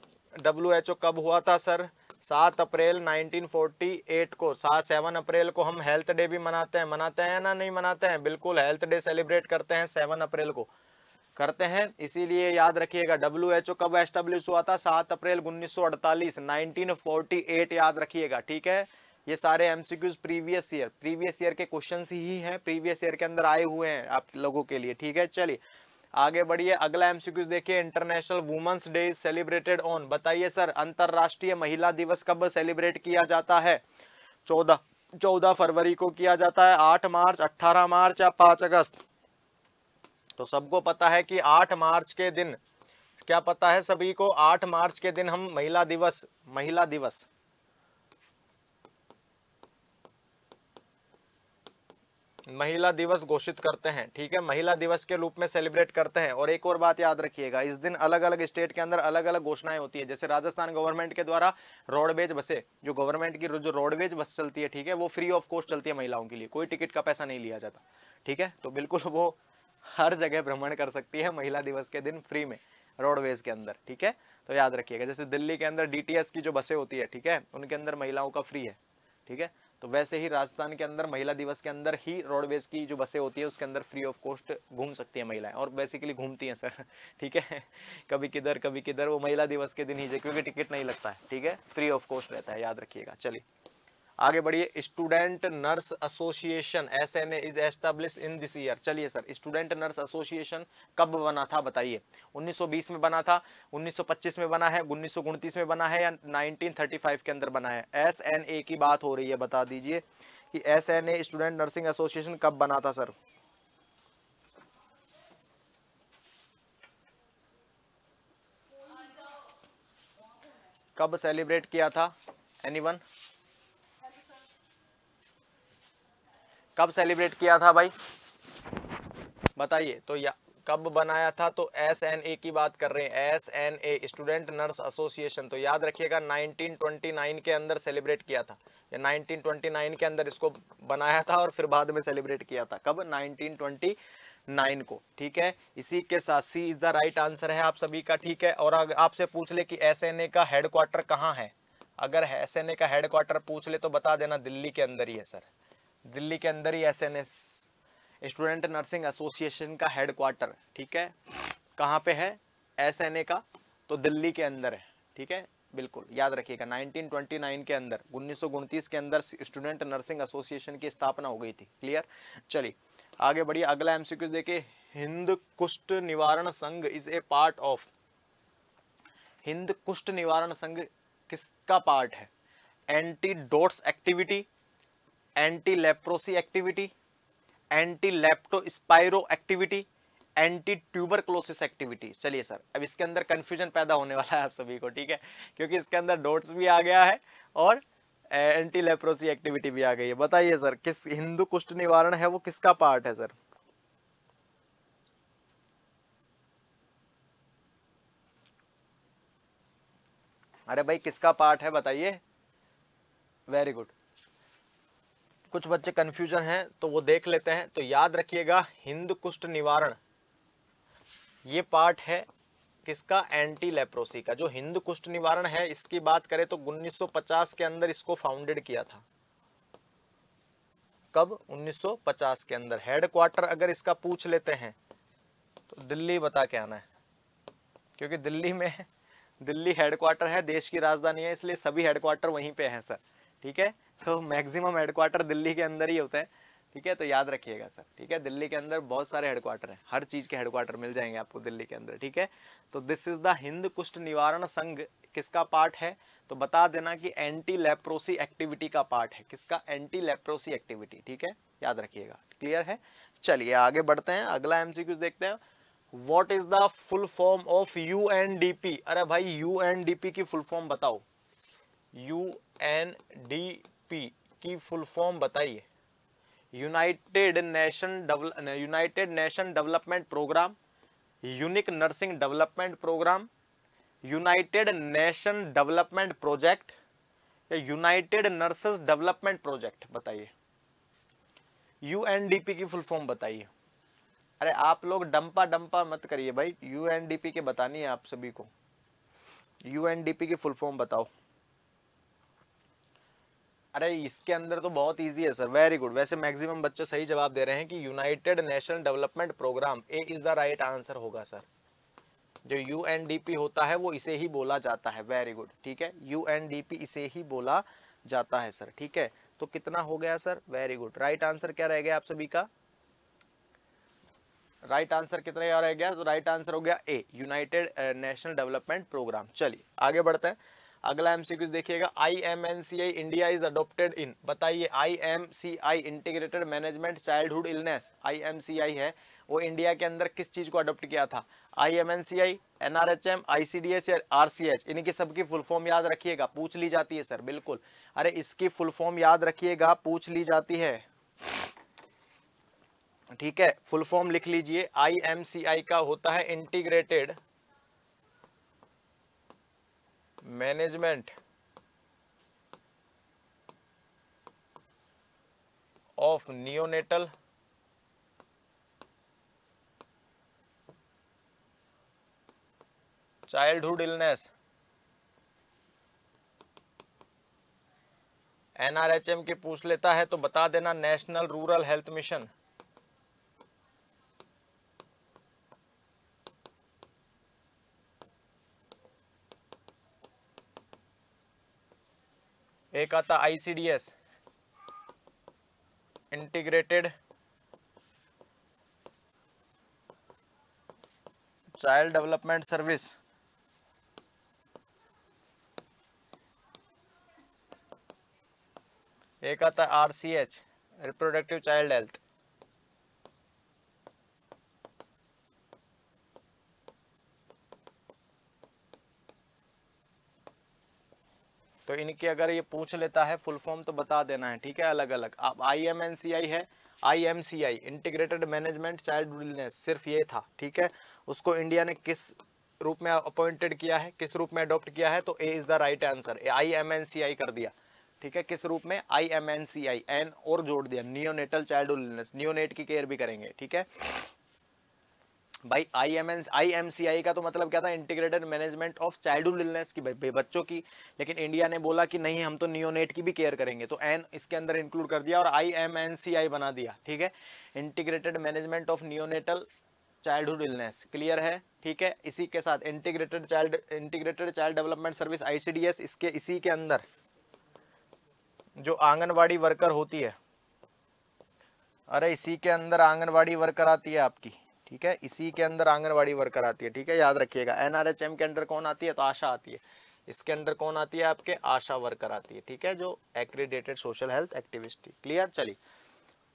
डब्ल्यू कब हुआ था सर सात अप्रैल 1948 को सात सेवन अप्रैल को हम हेल्थ डे भी मनाते हैं मनाते हैं ना नहीं मनाते हैं बिल्कुल हेल्थ डे सेलिब्रेट करते हैं सेवन अप्रैल को करते हैं इसीलिए याद रखिएगा डब्ल्यू एच ओ कब एस्टेब्लिश हुआ था सात अप्रैल 1948 1948 याद रखिएगा ठीक है ये सारे क्यूज प्रीवियस ईयर प्रीवियस ईयर के क्वेश्चन ही हैं प्रीवियस ईयर के अंदर आए हुए हैं आप लोगों के लिए ठीक है चलिए आगे बढ़िए अगला एमसीक्यूज देखिए International Women's Day is celebrated on बताइए सर अंतरराष्ट्रीय महिला दिवस कब सेलिब्रेट किया जाता है चौदह चौदह फरवरी को किया जाता है आठ मार्च अट्ठारह मार्च या पांच अगस्त तो सबको पता है कि आठ मार्च के दिन क्या पता है सभी को आठ मार्च के दिन हम महिला दिवस महिला दिवस महिला दिवस घोषित करते हैं ठीक है महिला दिवस के रूप में सेलिब्रेट करते हैं और एक और बात याद रखिएगा इस दिन अलग अलग स्टेट के अंदर अलग अलग घोषणाएं होती है जैसे राजस्थान गवर्नमेंट के द्वारा रोडवेज बसें जो गवर्नमेंट की जो रोडवेज बस चलती है ठीक है वो फ्री ऑफ कॉस्ट चलती है महिलाओं के लिए कोई टिकट का पैसा नहीं लिया जाता ठीक है तो बिल्कुल वो हर जगह भ्रमण कर सकती है महिला दिवस के दिन फ्री में रोडवेज के अंदर ठीक है तो याद रखिएगा जैसे दिल्ली के अंदर डी की जो बसें होती है ठीक है उनके अंदर महिलाओं का फ्री है ठीक है तो वैसे ही राजस्थान के अंदर महिला दिवस के अंदर ही रोडवेज की जो बसें होती है उसके अंदर फ्री ऑफ कॉस्ट घूम सकती है महिलाएं और बेसिकली घूमती हैं सर ठीक है कभी किधर कभी किधर वो महिला दिवस के दिन ही क्योंकि टिकट नहीं लगता है ठीक है फ्री ऑफ कॉस्ट रहता है याद रखिएगा चलिए आगे बढ़िए student nurse association S N as establish in this year चलिए सर स्टूडेंट नर्स एसोसिएशन कब बना था बताइए 1920 में बना था 1925 में बना है उन्नीस में बना है या 1935 के अंदर बना है एस एन ए की बात हो रही है बता दीजिए कि S N A student nursing association कब बना था सर कब सेलिब्रेट किया था एनीवन कब सेलिब्रेट किया था भाई बताइए तो या कब बनाया था तो एस एन ए की बात कर रहे हैं S N A student nurse association तो याद रखिएगा 1929 के अंदर सेलिब्रेट किया था या 1929 के अंदर इसको बनाया था और फिर बाद में सेलिब्रेट किया था कब 1929 को ठीक है इसी के साथ C is the right answer है आप सभी का ठीक है और आपसे पूछ ले कि एस एन ए का हेडक्वार्टर कहाँ है अगर एस एन ए का हेडक्वार्टर पूछ ले तो बता देना दिल्ली के अंदर ही है सर दिल्ली के अंदर ही S N S student nursing association का हेड क्वार्टर ठीक है कहाँ पे है एस एन ए का तो दिल्ली के अंदर है ठीक है बिल्कुल याद रखिएगा 1929 के अंदर उन्नीस के अंदर स्टूडेंट नर्सिंग एसोसिएशन की स्थापना हो गई थी क्लियर चलिए आगे बढ़िए अगला एम देखिए Hind Kusht Nivaran Sangh is a part of Hind Kusht Nivaran Sangh किसका पार्ट है anti DOTS activity anti leprosy activity anti leptospiro activity anti tuberculosis activity चलिए सर अब इसके अंदर कन्फ्यूजन पैदा होने वाला है आप सभी को ठीक है क्योंकि इसके अंदर डोट्स भी आ गया है और एंटी लेप्रोसी एक्टिविटी भी आ गई है बताइए सर किस हिंदू कुष्ठ निवारण है वो किसका पार्ट है सर अरे भाई किसका पार्ट है बताइए वेरी गुड कुछ बच्चे कन्फ्यूजन हैं तो वो देख लेते हैं तो याद रखिएगा हिंद कुष्ठ निवारण ये पार्ट है किसका एंटी लेप्रोसी का जो हिंद कुष्ठ निवारण है इसकी बात करें तो 1950 के अंदर इसको फाउंडेड किया था कब 1950 के अंदर हेडक्वार्टर अगर इसका पूछ लेते हैं तो दिल्ली बता के आना है क्योंकि दिल्ली में दिल्ली हेडक्वार्टर है देश की राजधानी है इसलिए सभी हेडक्वार्टर वहीं पे हैं सर ठीक है तो मैक्सिमम हेडक्वार्टर दिल्ली के अंदर ही होते हैं ठीक है तो याद रखिएगा सर ठीक है दिल्ली के अंदर बहुत सारे हेडक्वार्टर हैं हर चीज़ के हेडक्वार्टर मिल जाएंगे आपको दिल्ली के अंदर ठीक है तो this is the Hind Kusht Nivaran Sangh किसका पार्ट है तो बता देना कि एंटी लेप्रोसी एक्टिविटी का पार्ट है किसका एंटी लेप्रोसी एक्टिविटी ठीक है याद रखिएगा क्लियर है चलिए आगे बढ़ते हैं अगला एमसीक्यूज देखते हैं what is the full form of U N D P अरे भाई यू एन डी पी की फुल फॉर्म बताओ यू एन डी यूएनडीपी की फुल फॉर्म बताइए United Nation United Nation Development Programme unique nursing development programme United Nation Development Project या united nurses development project बताइए UNDP की full form बताइए अरे आप लोग डंपा डंपा मत करिए भाई यूएनडीपी के बतानी है आप सभी को यूएनडीपी की फुल फॉर्म बताओ अरे इसके अंदर तो बहुत इजी है सर वेरी गुड वैसे मैक्सिमम बच्चे सही जवाब दे रहे हैं कि United National Development Programme A is the right answer होगा सर जो यू होता है वो इसे ही बोला जाता है वेरी गुड ठीक है यू इसे ही बोला जाता है सर ठीक है तो कितना हो गया sir very good right answer क्या रह गया आप सभी का राइट right आंसर कितना रह गया तो राइट right आंसर हो गया A United National Development Programme चलिए आगे बढ़ते हैं अगला एमसीक्यू देखिएगा I M N C I India is adopted in बताइए I M C I integrated management childhood illness I M C I है वो इंडिया के अंदर किस चीज़ को अडोप्ट किया था I I I M M N N C R H IMNCI NRHM ICDS या एच इनकी सबकी फुल फॉर्म याद रखिएगा पूछ ली जाती है सर बिल्कुल अरे इसकी फुल फॉर्म याद रखिएगा पूछ ली जाती है ठीक है फुल फॉर्म लिख लीजिए आई एम सी आई का होता है integrated management of neonatal childhood illness NRHM की पूछ लेता है तो बता देना नेशनल रूरल हेल्थ मिशन एक आता ICDS integrated child development service एक आता R C H reproductive child health तो इनके अगर ये पूछ लेता है फुल फॉर्म तो बता देना है ठीक है अलग अलग अब आई एम एन सी आई है I M C I integrated management child wellness सिर्फ ये था ठीक है उसको इंडिया ने किस रूप में अपॉइंटेड किया है किस रूप में अडोप्ट किया है तो A is the right answer I M N C I कर दिया ठीक है किस रूप में I M N C I N और जोड़ दिया नियोनेटल चाइल्ड विलनेस नियोनेट की केयर भी करेंगे ठीक है भाई I M N I M C I का तो मतलब क्या था integrated management of childhood illness की भाई बच्चों की लेकिन इंडिया ने बोला कि नहीं हम तो नियोनेट की भी केयर करेंगे तो एन इसके अंदर इंक्लूड कर दिया और आई एम एन सी आई बना दिया ठीक है integrated management of neonatal childhood illness clear है ठीक है इसी के साथ integrated child integrated child development service ICDS इसके इसी के अंदर जो आंगनबाड़ी वर्कर होती है अरे इसी के अंदर आंगनबाड़ी वर्कर आती है आपकी ठीक है इसी के अंदर आंगनबाड़ी वर्कर आती है ठीक है याद रखिएगा एनआरएचएम के अंदर कौन आती है तो आशा आती है इसके अंदर कौन आती है आपके आशा वर्कर आती है ठीक है जो accredited social health activist clear चलिए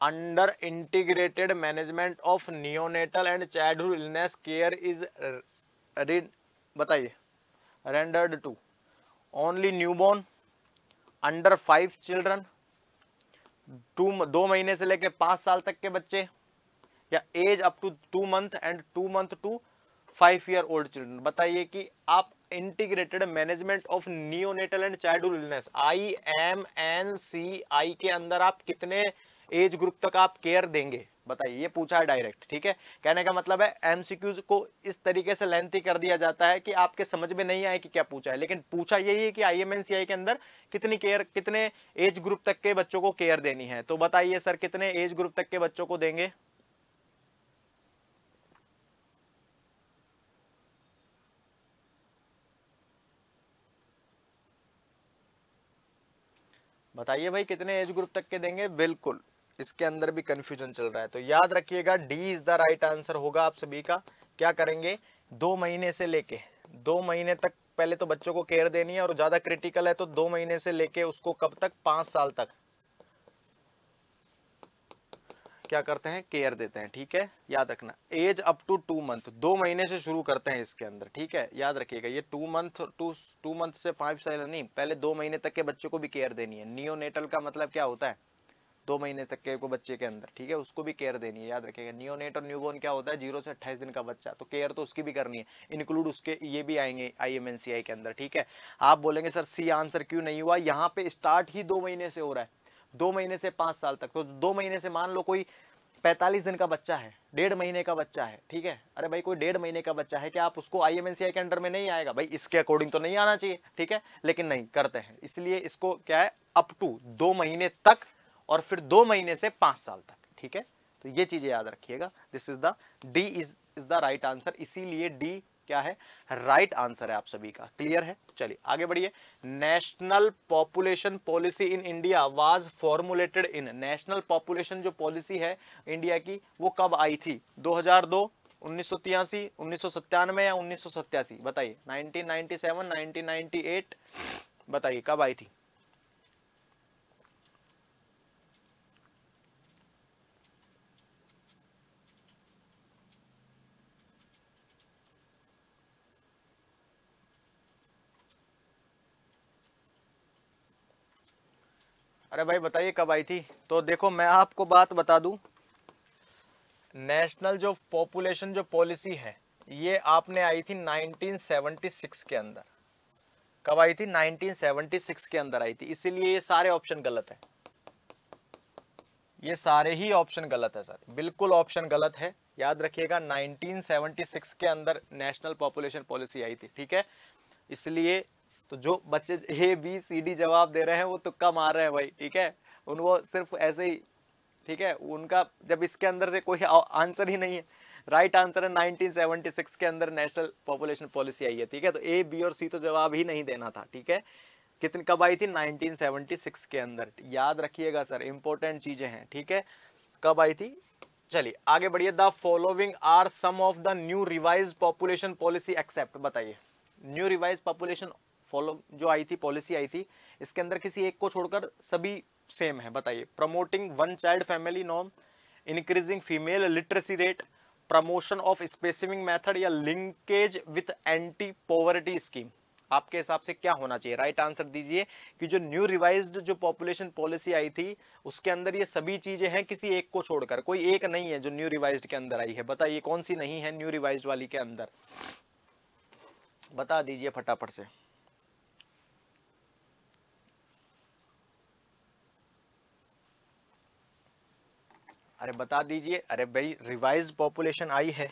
under integrated management of neonatal and childhood illness care is बताइए rendered to only newborn under five children to दो महीने से लेकर पाँच साल तक के बच्चे या age up to two month and two month to five year old children बताइए कि आप integrated management of neonatal and childhood illness I M N C I के अंदर आप कितने एज ग्रुप तक आप केयर देंगे बताइए ये पूछा है डायरेक्ट ठीक है कहने का मतलब है एमसीक्यूज को इस तरीके से लेंथी कर दिया जाता है कि आपके समझ में नहीं आए कि क्या पूछा है लेकिन पूछा यही है कि आईएमएनसीआई के अंदर कितनी केयर कितने एज ग्रुप तक के बच्चों को केयर देनी है तो बताइए सर कितने एज ग्रुप तक के बच्चों को देंगे बताइए भाई कितने एज ग्रुप तक के देंगे बिल्कुल इसके अंदर भी कन्फ्यूजन चल रहा है तो याद रखिएगा D is the right answer होगा आप सभी का क्या करेंगे दो महीने से लेके दो महीने तक पहले तो बच्चों को केयर देनी है और ज़्यादा क्रिटिकल है तो दो महीने से लेके उसको कब तक पांच साल तक क्या करते हैं केयर देते हैं ठीक है याद रखना age up to two month दो महीने से शुरू करते हैं इसके अंदर ठीक है याद रखिएगा ये two month to two month से फाइव साल नहीं पहले दो महीने तक के बच्चों को भी केयर देनी है नियोनेटल का मतलब क्या होता है दो महीने तक के को बच्चे के अंदर ठीक है उसको भी केयर देनी है याद रखिएगा नियोनेट और न्यूबोर्न क्या होता है जीरो से अट्ठाईस दिन का बच्चा तो केयर तो उसकी भी करनी है इंक्लूड उसके ये भी आएंगे आई के अंदर ठीक है आप बोलेंगे सर सी आंसर क्यों नहीं हुआ यहाँ पे स्टार्ट ही दो महीने से हो रहा है दो महीने से पांच साल तक तो दो महीने से मान लो कोई पैंतालीस दिन का बच्चा है डेढ़ महीने का बच्चा है ठीक है अरे भाई कोई डेढ़ महीने का बच्चा है क्या आप उसको आई के अंडर में नहीं आएगा भाई इसके अकॉर्डिंग तो नहीं आना चाहिए ठीक है लेकिन नहीं करते हैं इसलिए इसको क्या है अप टू दो महीने तक और फिर दो महीने से पांच साल तक ठीक है तो ये चीज़ें याद रखिएगा this is the D is is the right answer इसीलिए डी क्या है राइट right आंसर है आप सभी का क्लियर है चलिए आगे बढ़िए national population policy in India was formulated in national population जो पॉलिसी है इंडिया की वो कब आई थी 2002 उन्नीस सौ उन्नीस सौ सत्तानवे या उन्नीस सौ बताइए 1997 1998 बताइए कब आई थी अरे भाई बताइए कब आई थी तो देखो मैं आपको बात बता दूं नेशनल जो पॉपुलेशन जो पॉलिसी है ये आपने आई थी 1976 के अंदर कब आई थी 1976 के अंदर आई थी इसीलिए ये सारे ऑप्शन गलत है ये सारे ही ऑप्शन गलत है सर बिल्कुल ऑप्शन गलत है याद रखिएगा 1976 के अंदर नेशनल पॉपुलेशन पॉलिसी आई थी ठीक है इसलिए तो जो बच्चे ए बी सी डी जवाब दे रहे हैं वो तुक्का मार रहे हैं भाई ठीक है उन वो सिर्फ ऐसे ही ठीक है उनका जब इसके अंदर से कोई आंसर ही नहीं है राइट आंसर है 1976 के अंदर नेशनल पॉपुलेशन पॉलिसी आई है ठीक है तो ए बी और सी तो जवाब ही नहीं देना था ठीक है कितनी कब आई थी 1976 के अंदर याद रखिएगा सर इंपॉर्टेंट चीज़ें हैं ठीक है कब आई थी चलिए आगे बढ़िए the following are some of the new revise population policy except बताइए न्यू रिवाइज पॉपुलेशन फॉलो जो आई थी पॉलिसी आई थी इसके अंदर किसी एक को छोड़कर सभी सेम है बताइए प्रमोटिंग वन चाइल्ड फैमिली नॉम increasing female literacy rate promotion of specific method या linkage with anti poverty scheme आपके हिसाब से क्या होना चाहिए राइट आंसर दीजिए कि जो न्यू रिवाइज्ड जो पॉपुलेशन पॉलिसी आई थी उसके अंदर ये सभी चीज़ें हैं किसी एक को छोड़कर कोई एक नहीं है जो न्यू रिवाइज्ड के अंदर आई है बताइए कौन सी नहीं है न्यू रिवाइज्ड वाली के अंदर बता दीजिए फटाफट से अरे बता दीजिए अरे भाई रिवाइज पॉपुलेशन आई है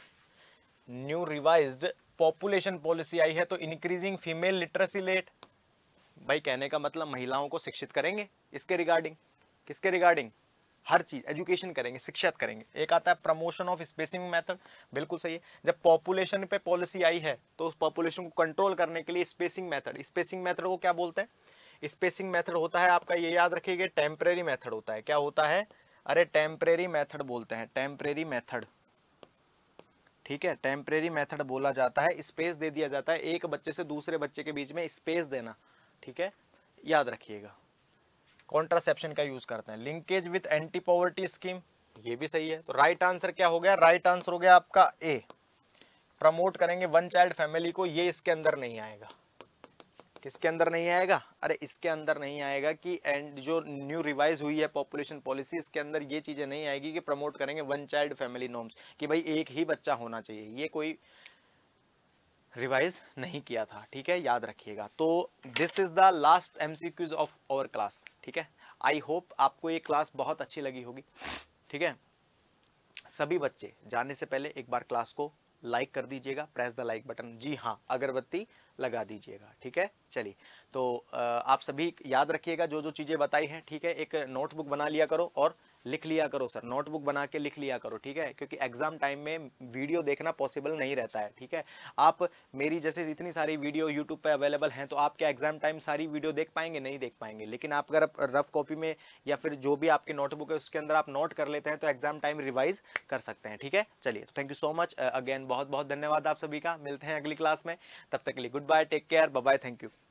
न्यू रिवाइज पॉपुलेशन पॉलिसी आई है तो इंक्रीजिंग फीमेल लिटरेसी रेट भाई कहने का मतलब महिलाओं को शिक्षित करेंगे इसके रिगार्डिंग किसके रिगार्डिंग हर चीज़ एजुकेशन करेंगे शिक्षित करेंगे एक आता है प्रमोशन ऑफ स्पेसिंग मेथड बिल्कुल सही है जब पॉपुलेशन पे पॉलिसी आई है तो उस पॉपुलेशन को कंट्रोल करने के लिए स्पेसिंग मेथड स्पेसिंग मेथड को क्या बोलते हैं स्पेसिंग मेथड होता है आपका ये याद रखिएगा टेम्परेरी मेथड होता है क्या होता है अरे टेम्परेरी मेथड बोलते हैं टेम्परेरी मेथड ठीक है टेम्परेरी मेथड बोला जाता है स्पेस दे दिया जाता है एक बच्चे से दूसरे बच्चे के बीच में स्पेस देना ठीक है याद रखिएगा कॉन्ट्रासेप्शन का यूज करते हैं linkage with anti poverty scheme ये भी सही है तो राइट right आंसर क्या हो गया राइट right आंसर हो गया आपका ए प्रमोट करेंगे वन चाइल्ड फैमिली को ये इसके अंदर नहीं आएगा किसके अंदर नहीं आएगा अरे इसके अंदर नहीं आएगा कि एंड जो न्यू रिवाइज हुई है पॉपुलेशन पॉलिसी इसके अंदर ये चीज़ें नहीं आएगी कि प्रमोट करेंगे वन चाइल्ड फैमिली नॉर्म्स कि भाई एक ही बच्चा होना चाहिए ये कोई रिवाइज नहीं किया था ठीक है याद रखिएगा तो this is the last M of our class ठीक है आई होप आपको ये क्लास बहुत अच्छी लगी होगी ठीक है सभी बच्चे जाने से पहले एक बार क्लास को लाइक कर दीजिएगा प्रेस द लाइक बटन जी हाँ अगरबत्ती लगा दीजिएगा ठीक है चलिए तो आप सभी याद रखिएगा जो जो चीज़ें बताई हैं ठीक है एक नोटबुक बना लिया करो और लिख लिया करो सर नोटबुक बना के लिख लिया करो ठीक है क्योंकि एग्जाम टाइम में वीडियो देखना पॉसिबल नहीं रहता है ठीक है आप मेरी जैसे इतनी सारी वीडियो यूट्यूब पर अवेलेबल हैं तो आप क्या एग्जाम टाइम सारी वीडियो देख पाएंगे नहीं देख पाएंगे लेकिन आप अगर रफ कॉपी में या फिर जो भी आपकी नोटबुक है उसके अंदर आप नोट कर लेते हैं तो एग्जाम टाइम रिवाइज कर सकते हैं ठीक है चलिए thank you so much again बहुत बहुत धन्यवाद आप सभी का मिलते हैं अगली क्लास में तब तक के लिए goodbye take care bye thank you